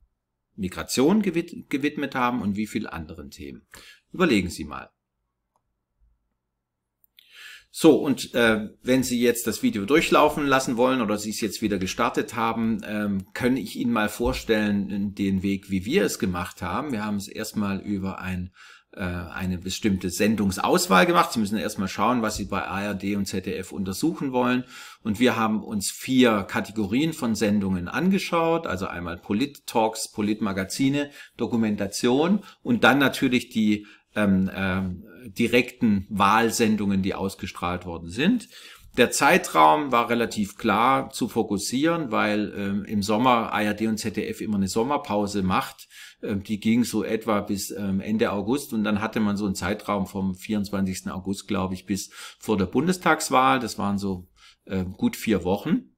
Speaker 1: Migration gewidmet haben und wie viel anderen Themen. Überlegen Sie mal. So, und äh, wenn Sie jetzt das Video durchlaufen lassen wollen oder Sie es jetzt wieder gestartet haben, ähm, kann ich Ihnen mal vorstellen äh, den Weg, wie wir es gemacht haben. Wir haben es erstmal über ein äh, eine bestimmte Sendungsauswahl gemacht. Sie müssen erstmal schauen, was Sie bei ARD und ZDF untersuchen wollen. Und wir haben uns vier Kategorien von Sendungen angeschaut, also einmal Polit-Talks, Polit-Magazine, Dokumentation und dann natürlich die ähm, ähm, direkten Wahlsendungen, die ausgestrahlt worden sind. Der Zeitraum war relativ klar zu fokussieren, weil ähm, im Sommer ARD und ZDF immer eine Sommerpause macht. Ähm, die ging so etwa bis ähm, Ende August und dann hatte man so einen Zeitraum vom 24. August, glaube ich, bis vor der Bundestagswahl. Das waren so äh, gut vier Wochen.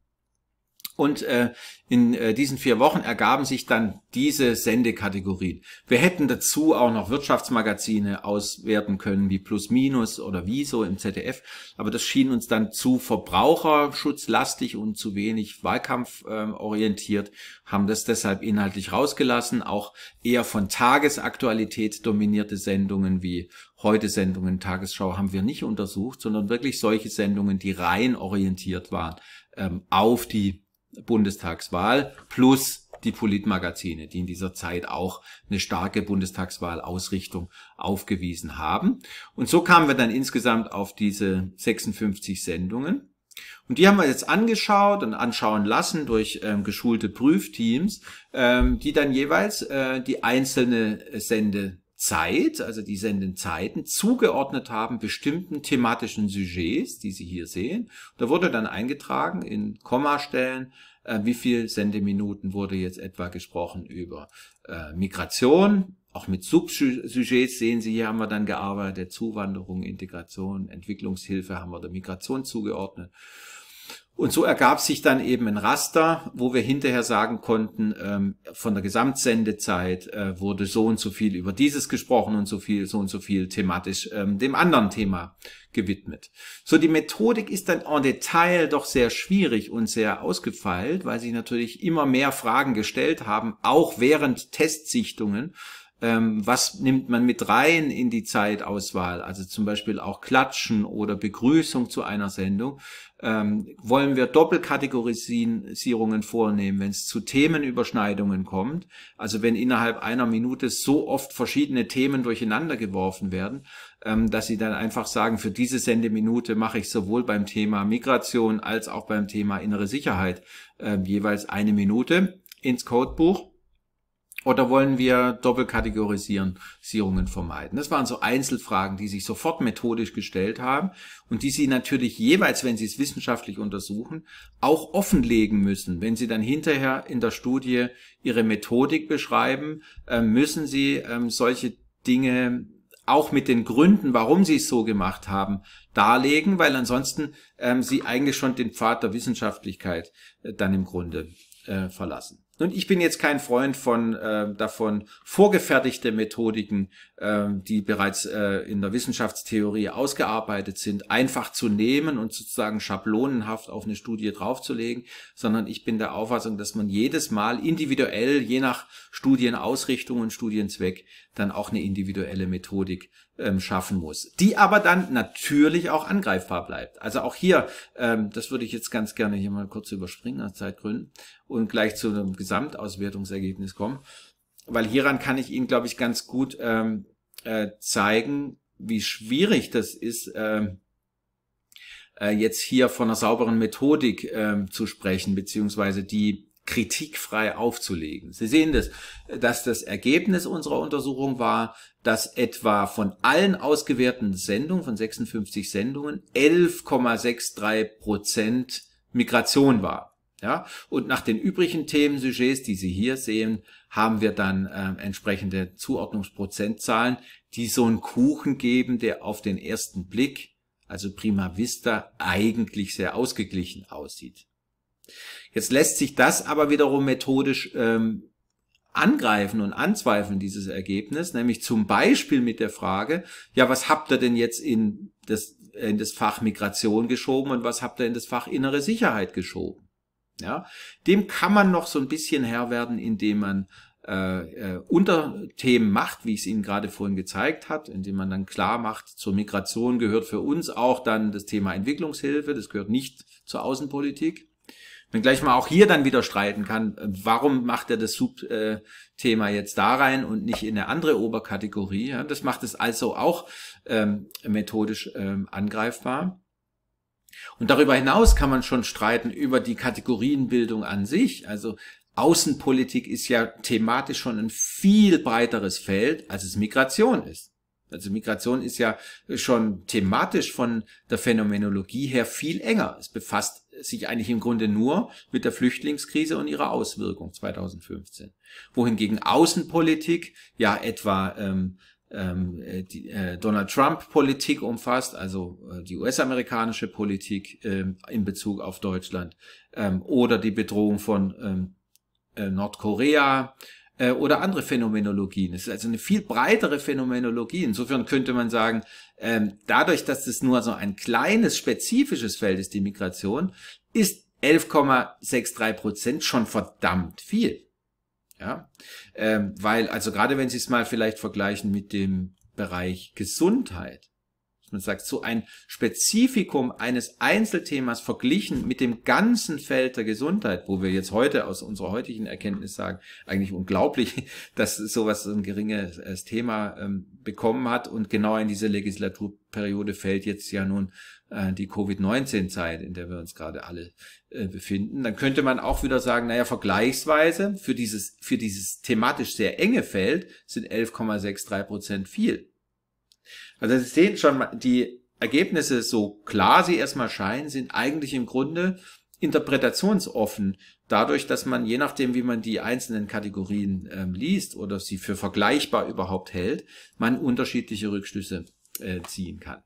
Speaker 1: Und äh, in äh, diesen vier Wochen ergaben sich dann diese Sendekategorien. Wir hätten dazu auch noch Wirtschaftsmagazine auswerten können, wie Plus Minus oder Wieso im ZDF, aber das schien uns dann zu verbraucherschutzlastig und zu wenig wahlkampforientiert, ähm, äh, haben das deshalb inhaltlich rausgelassen. Auch eher von Tagesaktualität dominierte Sendungen wie heute Sendungen Tagesschau haben wir nicht untersucht, sondern wirklich solche Sendungen, die rein orientiert waren ähm, auf die Bundestagswahl plus die Politmagazine, die in dieser Zeit auch eine starke Bundestagswahlausrichtung aufgewiesen haben. Und so kamen wir dann insgesamt auf diese 56 Sendungen. Und die haben wir jetzt angeschaut und anschauen lassen durch ähm, geschulte Prüfteams, ähm, die dann jeweils äh, die einzelne Sende Zeit, also die Sendenzeiten, zugeordnet haben bestimmten thematischen Sujets, die Sie hier sehen. Da wurde dann eingetragen in Kommastellen, äh, wie viel Sendeminuten wurde jetzt etwa gesprochen über äh, Migration. Auch mit Subsujets sehen Sie, hier haben wir dann gearbeitet, Zuwanderung, Integration, Entwicklungshilfe haben wir der Migration zugeordnet. Und so ergab sich dann eben ein Raster, wo wir hinterher sagen konnten, ähm, von der Gesamtsendezeit äh, wurde so und so viel über dieses gesprochen und so viel, so und so viel thematisch ähm, dem anderen Thema gewidmet. So, die Methodik ist dann en Detail doch sehr schwierig und sehr ausgefeilt, weil sich natürlich immer mehr Fragen gestellt haben, auch während Testsichtungen. Ähm, was nimmt man mit rein in die Zeitauswahl? Also zum Beispiel auch Klatschen oder Begrüßung zu einer Sendung ähm, wollen wir Doppelkategorisierungen vornehmen, wenn es zu Themenüberschneidungen kommt, also wenn innerhalb einer Minute so oft verschiedene Themen durcheinander geworfen werden, ähm, dass sie dann einfach sagen, für diese Sendeminute mache ich sowohl beim Thema Migration als auch beim Thema innere Sicherheit äh, jeweils eine Minute ins Codebuch oder wollen wir Doppelkategorisierungen vermeiden? Das waren so Einzelfragen, die sich sofort methodisch gestellt haben und die Sie natürlich jeweils, wenn Sie es wissenschaftlich untersuchen, auch offenlegen müssen. Wenn Sie dann hinterher in der Studie Ihre Methodik beschreiben, äh, müssen Sie ähm, solche Dinge auch mit den Gründen, warum sie es so gemacht haben, darlegen, weil ansonsten ähm, sie eigentlich schon den Pfad der Wissenschaftlichkeit äh, dann im Grunde äh, verlassen. Und ich bin jetzt kein Freund von äh, davon, vorgefertigte Methodiken, äh, die bereits äh, in der Wissenschaftstheorie ausgearbeitet sind, einfach zu nehmen und sozusagen schablonenhaft auf eine Studie draufzulegen, sondern ich bin der Auffassung, dass man jedes Mal individuell, je nach Studienausrichtung und Studienzweck, dann auch eine individuelle Methodik ähm, schaffen muss, die aber dann natürlich auch angreifbar bleibt. Also auch hier, ähm, das würde ich jetzt ganz gerne hier mal kurz überspringen aus Zeitgründen und gleich zu einem Gesamtauswertungsergebnis kommen, weil hieran kann ich Ihnen, glaube ich, ganz gut ähm, äh, zeigen, wie schwierig das ist, ähm, äh, jetzt hier von einer sauberen Methodik ähm, zu sprechen, beziehungsweise die kritikfrei aufzulegen. Sie sehen das, dass das Ergebnis unserer Untersuchung war, dass etwa von allen ausgewählten Sendungen, von 56 Sendungen, 11,63 Prozent Migration war. Ja, und nach den übrigen Themensujets, die Sie hier sehen, haben wir dann äh, entsprechende Zuordnungsprozentzahlen, die so einen Kuchen geben, der auf den ersten Blick, also prima vista, eigentlich sehr ausgeglichen aussieht. Jetzt lässt sich das aber wiederum methodisch ähm, angreifen und anzweifeln, dieses Ergebnis, nämlich zum Beispiel mit der Frage, ja, was habt ihr denn jetzt in das, in das Fach Migration geschoben und was habt ihr in das Fach innere Sicherheit geschoben? Ja, dem kann man noch so ein bisschen Herr werden, indem man äh, äh, Unterthemen macht, wie ich es Ihnen gerade vorhin gezeigt hat, indem man dann klar macht, zur Migration gehört für uns auch dann das Thema Entwicklungshilfe, das gehört nicht zur Außenpolitik. Wenn gleich mal auch hier dann wieder streiten kann, äh, warum macht er das Subthema äh, jetzt da rein und nicht in eine andere Oberkategorie? Ja, das macht es also auch ähm, methodisch ähm, angreifbar. Und darüber hinaus kann man schon streiten über die Kategorienbildung an sich. Also Außenpolitik ist ja thematisch schon ein viel breiteres Feld, als es Migration ist. Also Migration ist ja schon thematisch von der Phänomenologie her viel enger. Es befasst sich eigentlich im Grunde nur mit der Flüchtlingskrise und ihrer Auswirkung 2015. Wohingegen Außenpolitik ja etwa ähm, ähm, die, äh, Donald Trump-Politik umfasst, also äh, die US-amerikanische Politik äh, in Bezug auf Deutschland ähm, oder die Bedrohung von ähm, äh, Nordkorea äh, oder andere Phänomenologien. Es ist also eine viel breitere Phänomenologie. Insofern könnte man sagen, ähm, dadurch, dass es nur so ein kleines spezifisches Feld ist, die Migration, ist 11,63 Prozent schon verdammt viel. Ja, ähm, weil, also gerade wenn Sie es mal vielleicht vergleichen mit dem Bereich Gesundheit, man sagt, so ein Spezifikum eines Einzelthemas verglichen mit dem ganzen Feld der Gesundheit, wo wir jetzt heute aus unserer heutigen Erkenntnis sagen, eigentlich unglaublich, (laughs) dass sowas so ein geringes äh, Thema ähm, bekommen hat und genau in diese Legislaturperiode fällt jetzt ja nun äh, die Covid-19-Zeit, in der wir uns gerade alle äh, befinden, dann könnte man auch wieder sagen, naja, vergleichsweise für dieses, für dieses thematisch sehr enge Feld sind 11,63 Prozent viel. Also Sie sehen schon, die Ergebnisse, so klar sie erstmal scheinen, sind eigentlich im Grunde interpretationsoffen, dadurch, dass man je nachdem, wie man die einzelnen Kategorien äh, liest oder sie für vergleichbar überhaupt hält, man unterschiedliche Rückschlüsse äh, ziehen kann.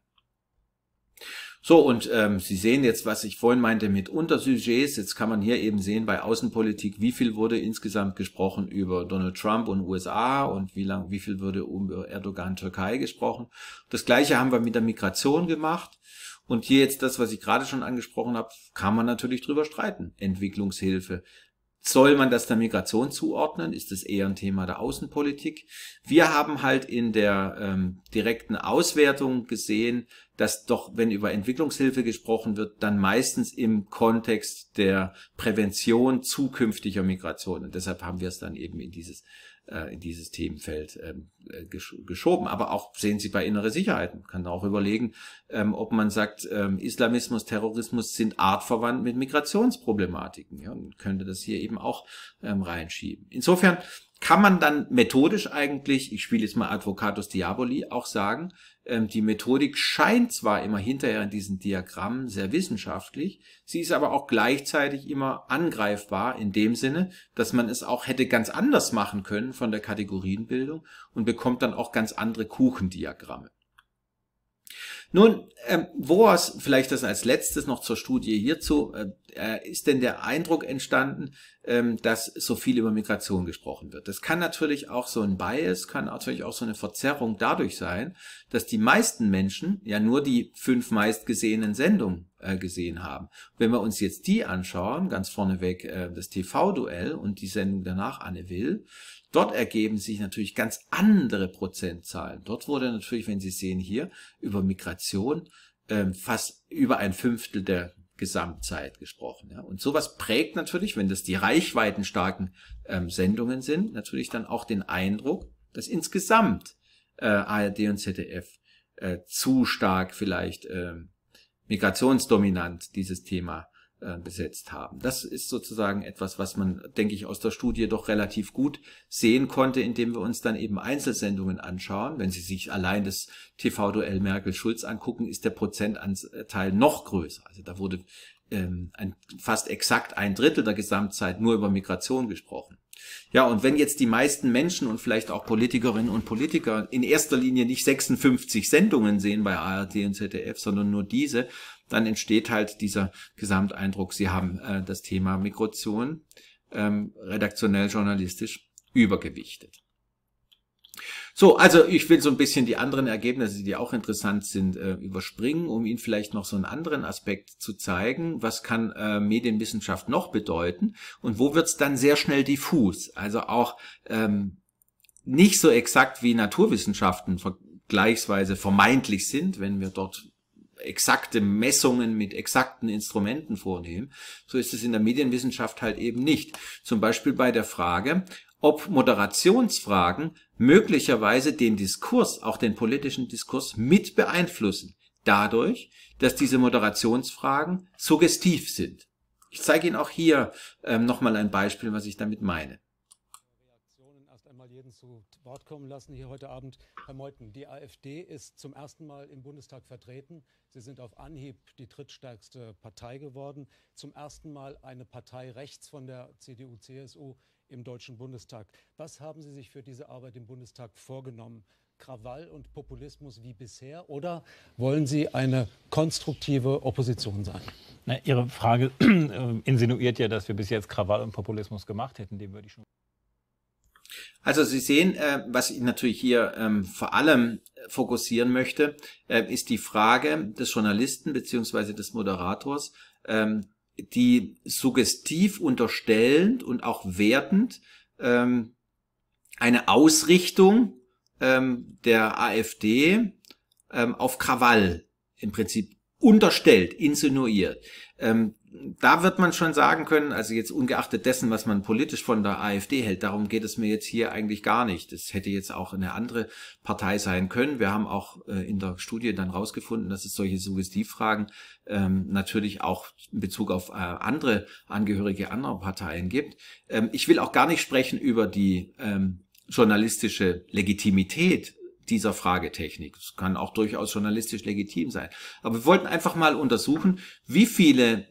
Speaker 1: So, und ähm, Sie sehen jetzt, was ich vorhin meinte mit Untersujets. Jetzt kann man hier eben sehen bei Außenpolitik, wie viel wurde insgesamt gesprochen über Donald Trump und USA und wie, lang, wie viel wurde über Erdogan Türkei gesprochen. Das gleiche haben wir mit der Migration gemacht. Und hier jetzt das, was ich gerade schon angesprochen habe, kann man natürlich drüber streiten. Entwicklungshilfe. Soll man das der Migration zuordnen? Ist das eher ein Thema der Außenpolitik? Wir haben halt in der ähm, direkten Auswertung gesehen, dass doch, wenn über Entwicklungshilfe gesprochen wird, dann meistens im Kontext der Prävention zukünftiger Migration. Und deshalb haben wir es dann eben in dieses äh, in dieses Themenfeld ähm, äh, gesch geschoben. Aber auch sehen Sie bei innere Sicherheit. Man kann auch überlegen, ähm, ob man sagt, ähm, Islamismus, Terrorismus sind artverwandt mit Migrationsproblematiken. Ja, und könnte das hier eben auch ähm, reinschieben. Insofern kann man dann methodisch eigentlich, ich spiele jetzt mal Advocatus Diaboli, auch sagen, ähm, die Methodik scheint zwar immer hinterher in diesen Diagrammen sehr wissenschaftlich, sie ist aber auch gleichzeitig immer angreifbar in dem Sinne, dass man es auch hätte ganz anders machen können von der Kategorienbildung und bekommt dann auch ganz andere Kuchendiagramme. Nun, ähm, woraus vielleicht das als letztes noch zur Studie hierzu, äh, äh, ist denn der Eindruck entstanden, ähm, dass so viel über Migration gesprochen wird? Das kann natürlich auch so ein Bias, kann natürlich auch so eine Verzerrung dadurch sein, dass die meisten Menschen ja nur die fünf meistgesehenen Sendungen äh, gesehen haben. Wenn wir uns jetzt die anschauen, ganz vorneweg äh, das TV-Duell und die Sendung danach Anne Will, Dort ergeben sich natürlich ganz andere Prozentzahlen. Dort wurde natürlich, wenn Sie sehen hier, über Migration ähm, fast über ein Fünftel der Gesamtzeit gesprochen. Ja. Und sowas prägt natürlich, wenn das die reichweitenstarken ähm, Sendungen sind, natürlich dann auch den Eindruck, dass insgesamt äh, ARD und ZDF äh, zu stark vielleicht äh, migrationsdominant dieses Thema äh, besetzt haben. Das ist sozusagen etwas, was man, denke ich, aus der Studie doch relativ gut sehen konnte, indem wir uns dann eben Einzelsendungen anschauen. Wenn Sie sich allein das TV-Duell Merkel-Schulz angucken, ist der Prozentanteil noch größer. Also da wurde ähm, ein, fast exakt ein Drittel der Gesamtzeit nur über Migration gesprochen. Ja, und wenn jetzt die meisten Menschen und vielleicht auch Politikerinnen und Politiker in erster Linie nicht 56 Sendungen sehen bei ARD und ZDF, sondern nur diese, dann entsteht halt dieser Gesamteindruck, sie haben äh, das Thema Migration ähm, redaktionell journalistisch übergewichtet. So, also ich will so ein bisschen die anderen Ergebnisse, die auch interessant sind, äh, überspringen, um Ihnen vielleicht noch so einen anderen Aspekt zu zeigen. Was kann äh, Medienwissenschaft noch bedeuten und wo wird es dann sehr schnell diffus? Also auch ähm, nicht so exakt wie Naturwissenschaften vergleichsweise vermeintlich sind, wenn wir dort exakte Messungen mit exakten Instrumenten vornehmen. So ist es in der Medienwissenschaft halt eben nicht. Zum Beispiel bei der Frage, ob Moderationsfragen möglicherweise den Diskurs, auch den politischen Diskurs, mit beeinflussen, dadurch, dass diese Moderationsfragen suggestiv sind. Ich zeige Ihnen auch hier ähm, nochmal ein Beispiel, was ich damit meine.
Speaker 2: Reaktionen erst einmal jeden zu Wort kommen lassen hier heute Abend. Herr Meuthen, die AfD ist zum ersten Mal im Bundestag vertreten. Sie sind auf Anhieb die drittstärkste Partei geworden. Zum ersten Mal eine Partei rechts von der CDU, CSU im Deutschen Bundestag. Was haben Sie sich für diese Arbeit im Bundestag vorgenommen? Krawall und Populismus wie bisher oder wollen Sie eine konstruktive Opposition sein? Na,
Speaker 3: Ihre Frage äh, insinuiert ja, dass wir bis jetzt Krawall und Populismus gemacht hätten. Dem würde ich schon.
Speaker 1: Also Sie sehen, äh, was ich natürlich hier ähm, vor allem fokussieren möchte, äh, ist die Frage des Journalisten bzw. des Moderators, ähm, die suggestiv unterstellend und auch wertend ähm, eine Ausrichtung ähm, der AfD ähm, auf Krawall im Prinzip unterstellt, insinuiert. Ähm, da wird man schon sagen können, also jetzt ungeachtet dessen, was man politisch von der AfD hält, darum geht es mir jetzt hier eigentlich gar nicht. Das hätte jetzt auch eine andere Partei sein können. Wir haben auch äh, in der Studie dann rausgefunden, dass es solche Suggestivfragen ähm, natürlich auch in Bezug auf äh, andere Angehörige anderer Parteien gibt. Ähm, ich will auch gar nicht sprechen über die ähm, journalistische Legitimität dieser Fragetechnik. Das kann auch durchaus journalistisch legitim sein. Aber wir wollten einfach mal untersuchen, wie viele,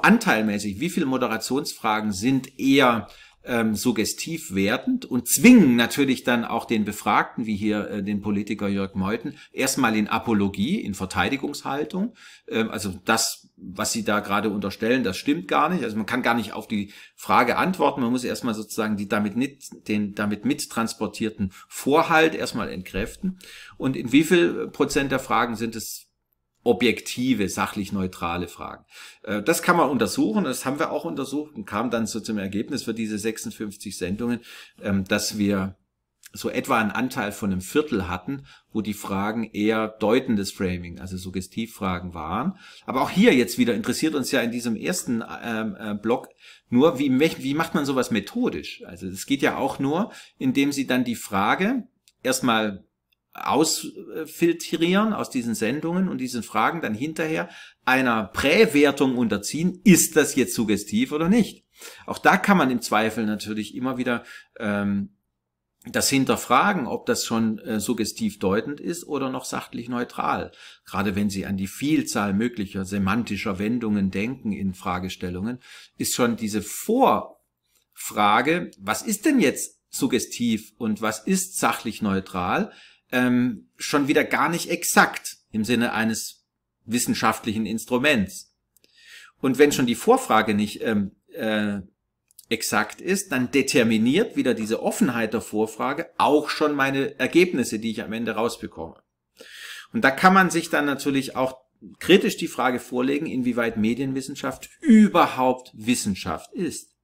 Speaker 1: anteilmäßig, wie viele Moderationsfragen sind eher ähm, suggestiv werdend und zwingen natürlich dann auch den Befragten, wie hier äh, den Politiker Jörg Meuthen, erstmal in Apologie, in Verteidigungshaltung. Ähm, also das, was Sie da gerade unterstellen, das stimmt gar nicht. Also man kann gar nicht auf die Frage antworten. Man muss erstmal sozusagen die damit mit, den damit mittransportierten Vorhalt erstmal entkräften. Und in wie viel Prozent der Fragen sind es objektive, sachlich neutrale Fragen. Äh, das kann man untersuchen, das haben wir auch untersucht und kam dann so zum Ergebnis für diese 56 Sendungen, ähm, dass wir so etwa einen Anteil von einem Viertel hatten, wo die Fragen eher deutendes Framing, also Suggestivfragen waren. Aber auch hier jetzt wieder interessiert uns ja in diesem ersten ähm, äh, Block nur, wie, wie macht man sowas methodisch? Also es geht ja auch nur, indem Sie dann die Frage erstmal ausfiltrieren aus diesen Sendungen und diesen Fragen dann hinterher einer Präwertung unterziehen, ist das jetzt suggestiv oder nicht. Auch da kann man im Zweifel natürlich immer wieder ähm, das Hinterfragen, ob das schon äh, suggestiv deutend ist oder noch sachlich neutral. Gerade wenn Sie an die Vielzahl möglicher semantischer Wendungen denken in Fragestellungen, ist schon diese Vorfrage, was ist denn jetzt suggestiv und was ist sachlich neutral, ähm, schon wieder gar nicht exakt im Sinne eines wissenschaftlichen Instruments. Und wenn schon die Vorfrage nicht ähm, äh, exakt ist, dann determiniert wieder diese Offenheit der Vorfrage auch schon meine Ergebnisse, die ich am Ende rausbekomme. Und da kann man sich dann natürlich auch kritisch die Frage vorlegen, inwieweit Medienwissenschaft überhaupt Wissenschaft ist.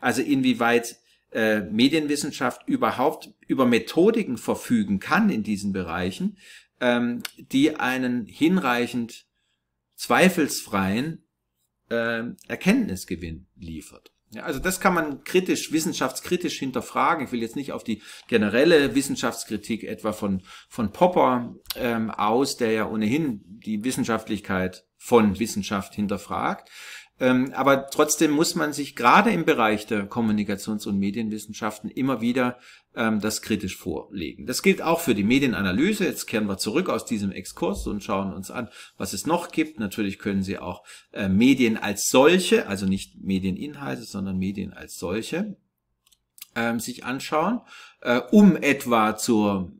Speaker 1: Also inwieweit äh, Medienwissenschaft überhaupt über Methodiken verfügen kann in diesen Bereichen, ähm, die einen hinreichend zweifelsfreien äh, Erkenntnisgewinn liefert. Ja, also das kann man kritisch, wissenschaftskritisch hinterfragen. Ich will jetzt nicht auf die generelle Wissenschaftskritik etwa von, von Popper ähm, aus, der ja ohnehin die Wissenschaftlichkeit von Wissenschaft hinterfragt. Ähm, aber trotzdem muss man sich gerade im Bereich der Kommunikations- und Medienwissenschaften immer wieder ähm, das kritisch vorlegen. Das gilt auch für die Medienanalyse. Jetzt kehren wir zurück aus diesem Exkurs und schauen uns an, was es noch gibt. Natürlich können Sie auch äh, Medien als solche, also nicht Medieninhalte, sondern Medien als solche, ähm, sich anschauen, äh, um etwa zur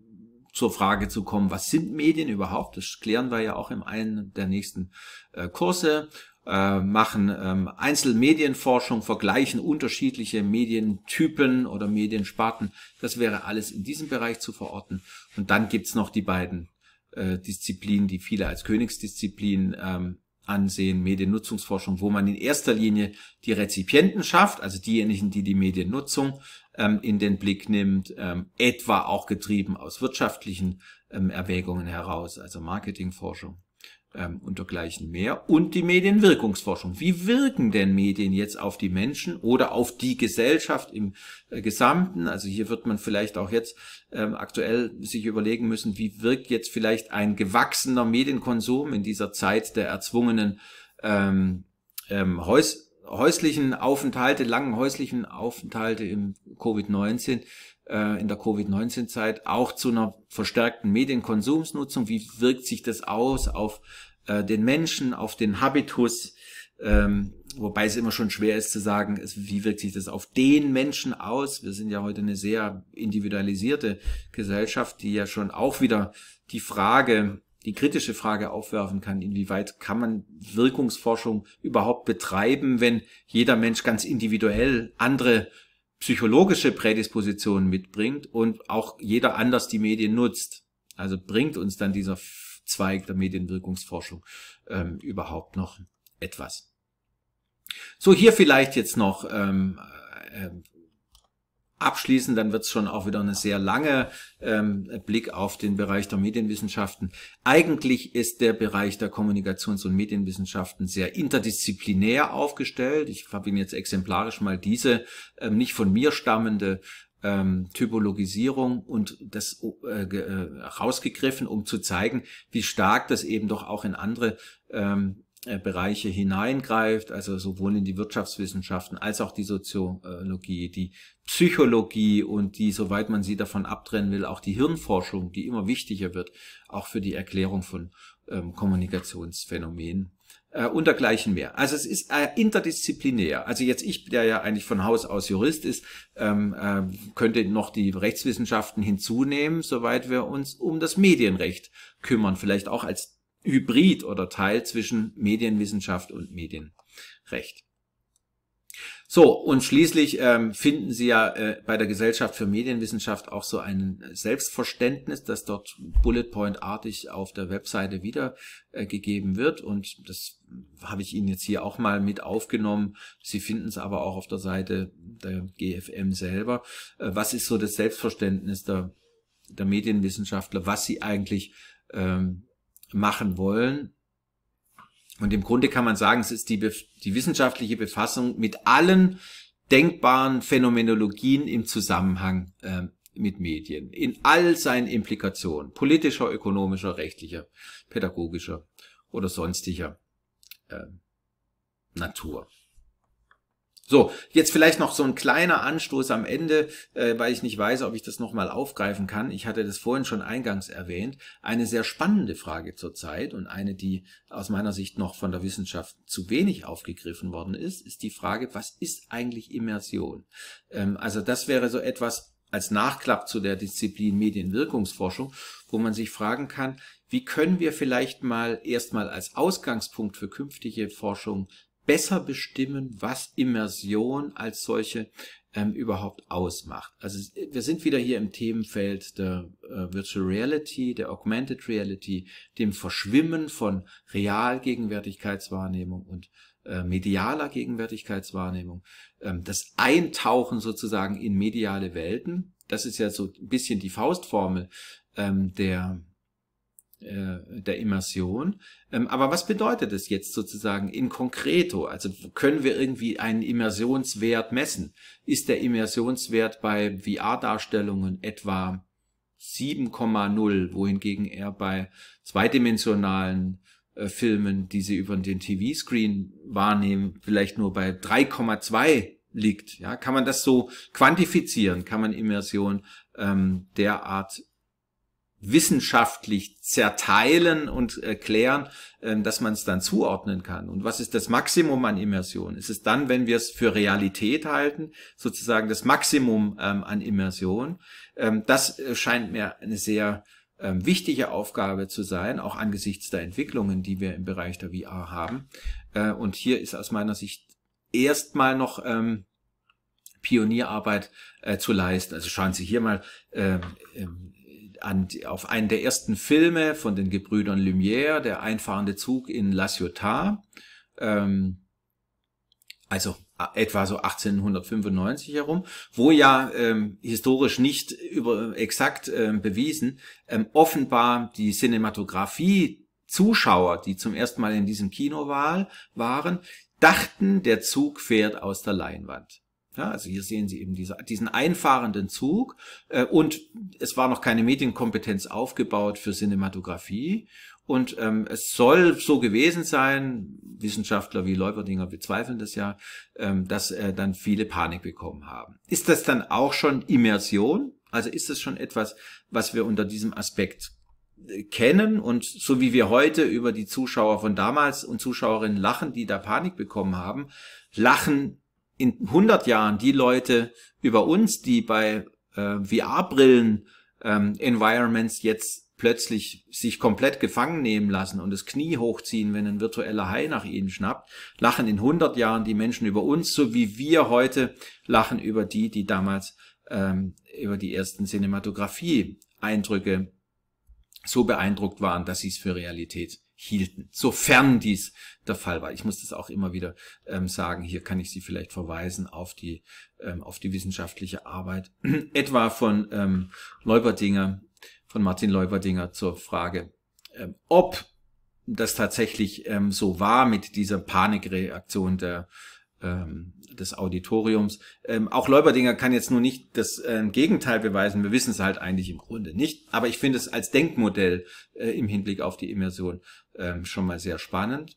Speaker 1: zur Frage zu kommen, was sind Medien überhaupt? Das klären wir ja auch in einem der nächsten äh, Kurse äh, machen ähm, Einzelmedienforschung, vergleichen unterschiedliche Medientypen oder Mediensparten. Das wäre alles in diesem Bereich zu verorten. Und dann gibt's noch die beiden äh, Disziplinen, die viele als Königsdisziplinen ähm, ansehen, Mediennutzungsforschung, wo man in erster Linie die Rezipienten schafft, also diejenigen, die die Mediennutzung ähm, in den Blick nimmt, ähm, etwa auch getrieben aus wirtschaftlichen ähm, Erwägungen heraus, also Marketingforschung ähm, und dergleichen mehr. Und die Medienwirkungsforschung. Wie wirken denn Medien jetzt auf die Menschen oder auf die Gesellschaft im äh, Gesamten? Also hier wird man vielleicht auch jetzt ähm, aktuell sich überlegen müssen, wie wirkt jetzt vielleicht ein gewachsener Medienkonsum in dieser Zeit der erzwungenen ähm, ähm, Häus häuslichen Aufenthalte, langen häuslichen Aufenthalte im Covid-19, äh, in der Covid-19-Zeit auch zu einer verstärkten Medienkonsumsnutzung. Wie wirkt sich das aus auf äh, den Menschen, auf den Habitus? Ähm, wobei es immer schon schwer ist zu sagen, es, wie wirkt sich das auf den Menschen aus? Wir sind ja heute eine sehr individualisierte Gesellschaft, die ja schon auch wieder die Frage, die kritische Frage aufwerfen kann, inwieweit kann man Wirkungsforschung überhaupt betreiben, wenn jeder Mensch ganz individuell andere psychologische Prädispositionen mitbringt und auch jeder anders die Medien nutzt. Also bringt uns dann dieser Zweig der Medienwirkungsforschung ähm, überhaupt noch etwas. So, hier vielleicht jetzt noch ähm, äh, abschließen, dann wird es schon auch wieder eine sehr lange ähm, Blick auf den Bereich der Medienwissenschaften. Eigentlich ist der Bereich der Kommunikations- und Medienwissenschaften sehr interdisziplinär aufgestellt. Ich habe Ihnen jetzt exemplarisch mal diese ähm, nicht von mir stammende ähm, Typologisierung und das äh, äh rausgegriffen, um zu zeigen, wie stark das eben doch auch in andere ähm, äh, Bereiche hineingreift, also sowohl in die Wirtschaftswissenschaften als auch die Soziologie, die Psychologie und die, soweit man sie davon abtrennen will, auch die Hirnforschung, die immer wichtiger wird, auch für die Erklärung von ähm, Kommunikationsphänomenen äh, und dergleichen mehr. Also es ist äh, interdisziplinär. Also jetzt ich, der ja eigentlich von Haus aus Jurist ist, ähm, äh, könnte noch die Rechtswissenschaften hinzunehmen, soweit wir uns um das Medienrecht kümmern, vielleicht auch als Hybrid oder Teil zwischen Medienwissenschaft und Medienrecht. So, und schließlich ähm, finden Sie ja äh, bei der Gesellschaft für Medienwissenschaft auch so ein Selbstverständnis, das dort Bullet Point-artig auf der Webseite wiedergegeben äh, wird. Und das habe ich Ihnen jetzt hier auch mal mit aufgenommen. Sie finden es aber auch auf der Seite der GFM selber. Äh, was ist so das Selbstverständnis der, der Medienwissenschaftler, was sie eigentlich ähm, machen wollen. Und im Grunde kann man sagen, es ist die, die wissenschaftliche Befassung mit allen denkbaren Phänomenologien im Zusammenhang äh, mit Medien, in all seinen Implikationen, politischer, ökonomischer, rechtlicher, pädagogischer oder sonstiger äh, Natur. So, jetzt vielleicht noch so ein kleiner Anstoß am Ende, äh, weil ich nicht weiß, ob ich das nochmal aufgreifen kann. Ich hatte das vorhin schon eingangs erwähnt. Eine sehr spannende Frage zurzeit und eine, die aus meiner Sicht noch von der Wissenschaft zu wenig aufgegriffen worden ist, ist die Frage, was ist eigentlich Immersion? Ähm, also das wäre so etwas als Nachklapp zu der Disziplin Medienwirkungsforschung, wo man sich fragen kann, wie können wir vielleicht mal erstmal als Ausgangspunkt für künftige Forschung besser bestimmen, was Immersion als solche ähm, überhaupt ausmacht. Also wir sind wieder hier im Themenfeld der äh, Virtual Reality, der Augmented Reality, dem Verschwimmen von Realgegenwärtigkeitswahrnehmung und äh, medialer Gegenwärtigkeitswahrnehmung, ähm, das Eintauchen sozusagen in mediale Welten. Das ist ja so ein bisschen die Faustformel ähm, der äh, der Immersion. Ähm, aber was bedeutet es jetzt sozusagen in concreto? Also können wir irgendwie einen Immersionswert messen? Ist der Immersionswert bei VR-Darstellungen etwa 7,0, wohingegen er bei zweidimensionalen äh, Filmen, die sie über den TV-Screen wahrnehmen, vielleicht nur bei 3,2 liegt? Ja, kann man das so quantifizieren? Kann man Immersion ähm, derart wissenschaftlich zerteilen und erklären, ähm, dass man es dann zuordnen kann. Und was ist das Maximum an Immersion? Ist es dann, wenn wir es für Realität halten, sozusagen das Maximum ähm, an Immersion? Ähm, das äh, scheint mir eine sehr wichtige Aufgabe zu sein, auch angesichts der Entwicklungen, die wir im Bereich der VR haben. Äh, und hier ist aus meiner Sicht erstmal noch Pionierarbeit äh, zu leisten. Also schauen Sie hier mal an, auf einen der ersten Filme von den Gebrüdern Lumière, der einfahrende Zug in La Ciotat, ähm, also etwa so 1895 herum, wo ja ähm, historisch nicht über exakt ähm, bewiesen, ähm, offenbar die Cinematografie Zuschauer, die zum ersten Mal in diesem Kinowahl waren, dachten, der Zug fährt aus der Leinwand. Ja, also hier sehen Sie eben diese, diesen einfahrenden Zug äh, und es war noch keine Medienkompetenz aufgebaut für Cinematografie und ähm, es soll so gewesen sein, Wissenschaftler wie Leuperdinger bezweifeln das ja, ähm, dass äh, dann viele Panik bekommen haben. Ist das dann auch schon Immersion? Also ist das schon etwas, was wir unter diesem Aspekt äh, kennen und so wie wir heute über die Zuschauer von damals und Zuschauerinnen lachen, die da Panik bekommen haben, lachen in 100 Jahren die Leute über uns, die bei äh, VR-Brillen ähm, Environments jetzt plötzlich sich komplett gefangen nehmen lassen und das Knie hochziehen, wenn ein virtueller Hai nach ihnen schnappt, lachen in 100 Jahren die Menschen über uns, so wie wir heute lachen über die, die damals ähm, über die ersten Cinematografie-Eindrücke so beeindruckt waren, dass sie es für Realität hielten, sofern dies der Fall war. Ich muss das auch immer wieder ähm, sagen. Hier kann ich Sie vielleicht verweisen auf die, ähm, auf die wissenschaftliche Arbeit, (clears throat) etwa von ähm, Leuberdinger, von Martin Leuberdinger zur Frage, ähm, ob das tatsächlich ähm, so war mit dieser Panikreaktion der ähm, des Auditoriums. Ähm, auch Leuberdinger kann jetzt nur nicht das äh, Gegenteil beweisen. Wir wissen es halt eigentlich im Grunde nicht. Aber ich finde es als Denkmodell äh, im Hinblick auf die Immersion ähm, schon mal sehr spannend.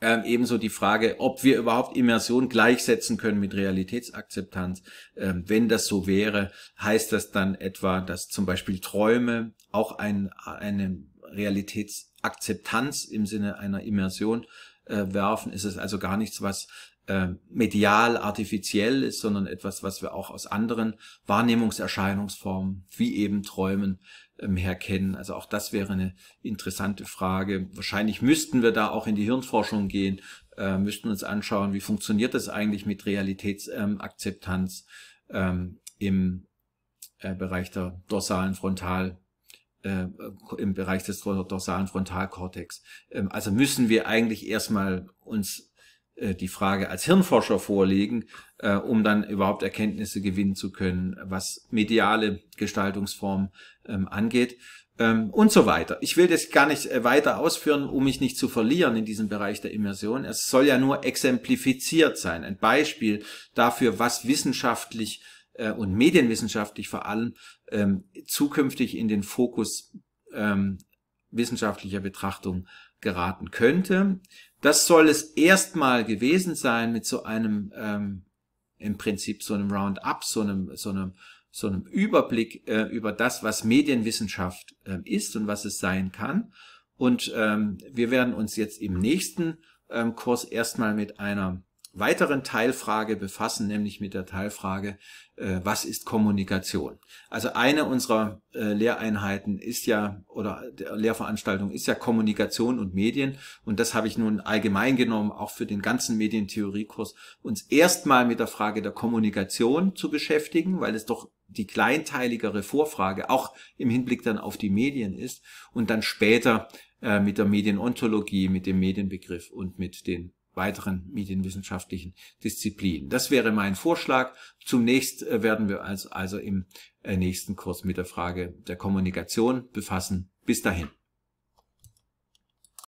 Speaker 1: Ähm, ebenso die Frage, ob wir überhaupt Immersion gleichsetzen können mit Realitätsakzeptanz. Ähm, wenn das so wäre, heißt das dann etwa, dass zum Beispiel Träume auch ein, eine Realitätsakzeptanz im Sinne einer Immersion äh, werfen, ist es also gar nichts, was äh, medial artifiziell ist, sondern etwas, was wir auch aus anderen Wahrnehmungserscheinungsformen, wie eben Träumen, ähm, herkennen. Also auch das wäre eine interessante Frage. Wahrscheinlich müssten wir da auch in die Hirnforschung gehen, äh, müssten uns anschauen, wie funktioniert das eigentlich mit Realitätsakzeptanz ähm, ähm, im äh, Bereich der dorsalen Frontal- äh, im Bereich des dorsalen Frontalkortex. Ähm, also müssen wir eigentlich erstmal uns äh, die Frage als Hirnforscher vorlegen, äh, um dann überhaupt Erkenntnisse gewinnen zu können, was mediale Gestaltungsformen ähm, angeht ähm, und so weiter. Ich will das gar nicht weiter ausführen, um mich nicht zu verlieren in diesem Bereich der Immersion. Es soll ja nur exemplifiziert sein, ein Beispiel dafür, was wissenschaftlich äh, und medienwissenschaftlich vor allem ähm, zukünftig in den Fokus ähm, wissenschaftlicher Betrachtung geraten könnte. Das soll es erstmal gewesen sein mit so einem, ähm, im Prinzip so einem Roundup, so einem, so einem, so einem Überblick äh, über das, was Medienwissenschaft äh, ist und was es sein kann. Und ähm, wir werden uns jetzt im nächsten ähm, Kurs erstmal mit einer weiteren Teilfrage befassen, nämlich mit der Teilfrage, äh, was ist Kommunikation? Also eine unserer äh, Lehreinheiten ist ja, oder der Lehrveranstaltung ist ja Kommunikation und Medien. Und das habe ich nun allgemein genommen auch für den ganzen Medientheoriekurs uns erstmal mit der Frage der Kommunikation zu beschäftigen, weil es doch die kleinteiligere Vorfrage auch im Hinblick dann auf die Medien ist und dann später äh, mit der Medienontologie, mit dem Medienbegriff und mit den weiteren medienwissenschaftlichen Disziplinen. Das wäre mein Vorschlag. Zunächst äh, werden wir uns also im äh, nächsten Kurs mit der Frage der Kommunikation befassen. Bis dahin.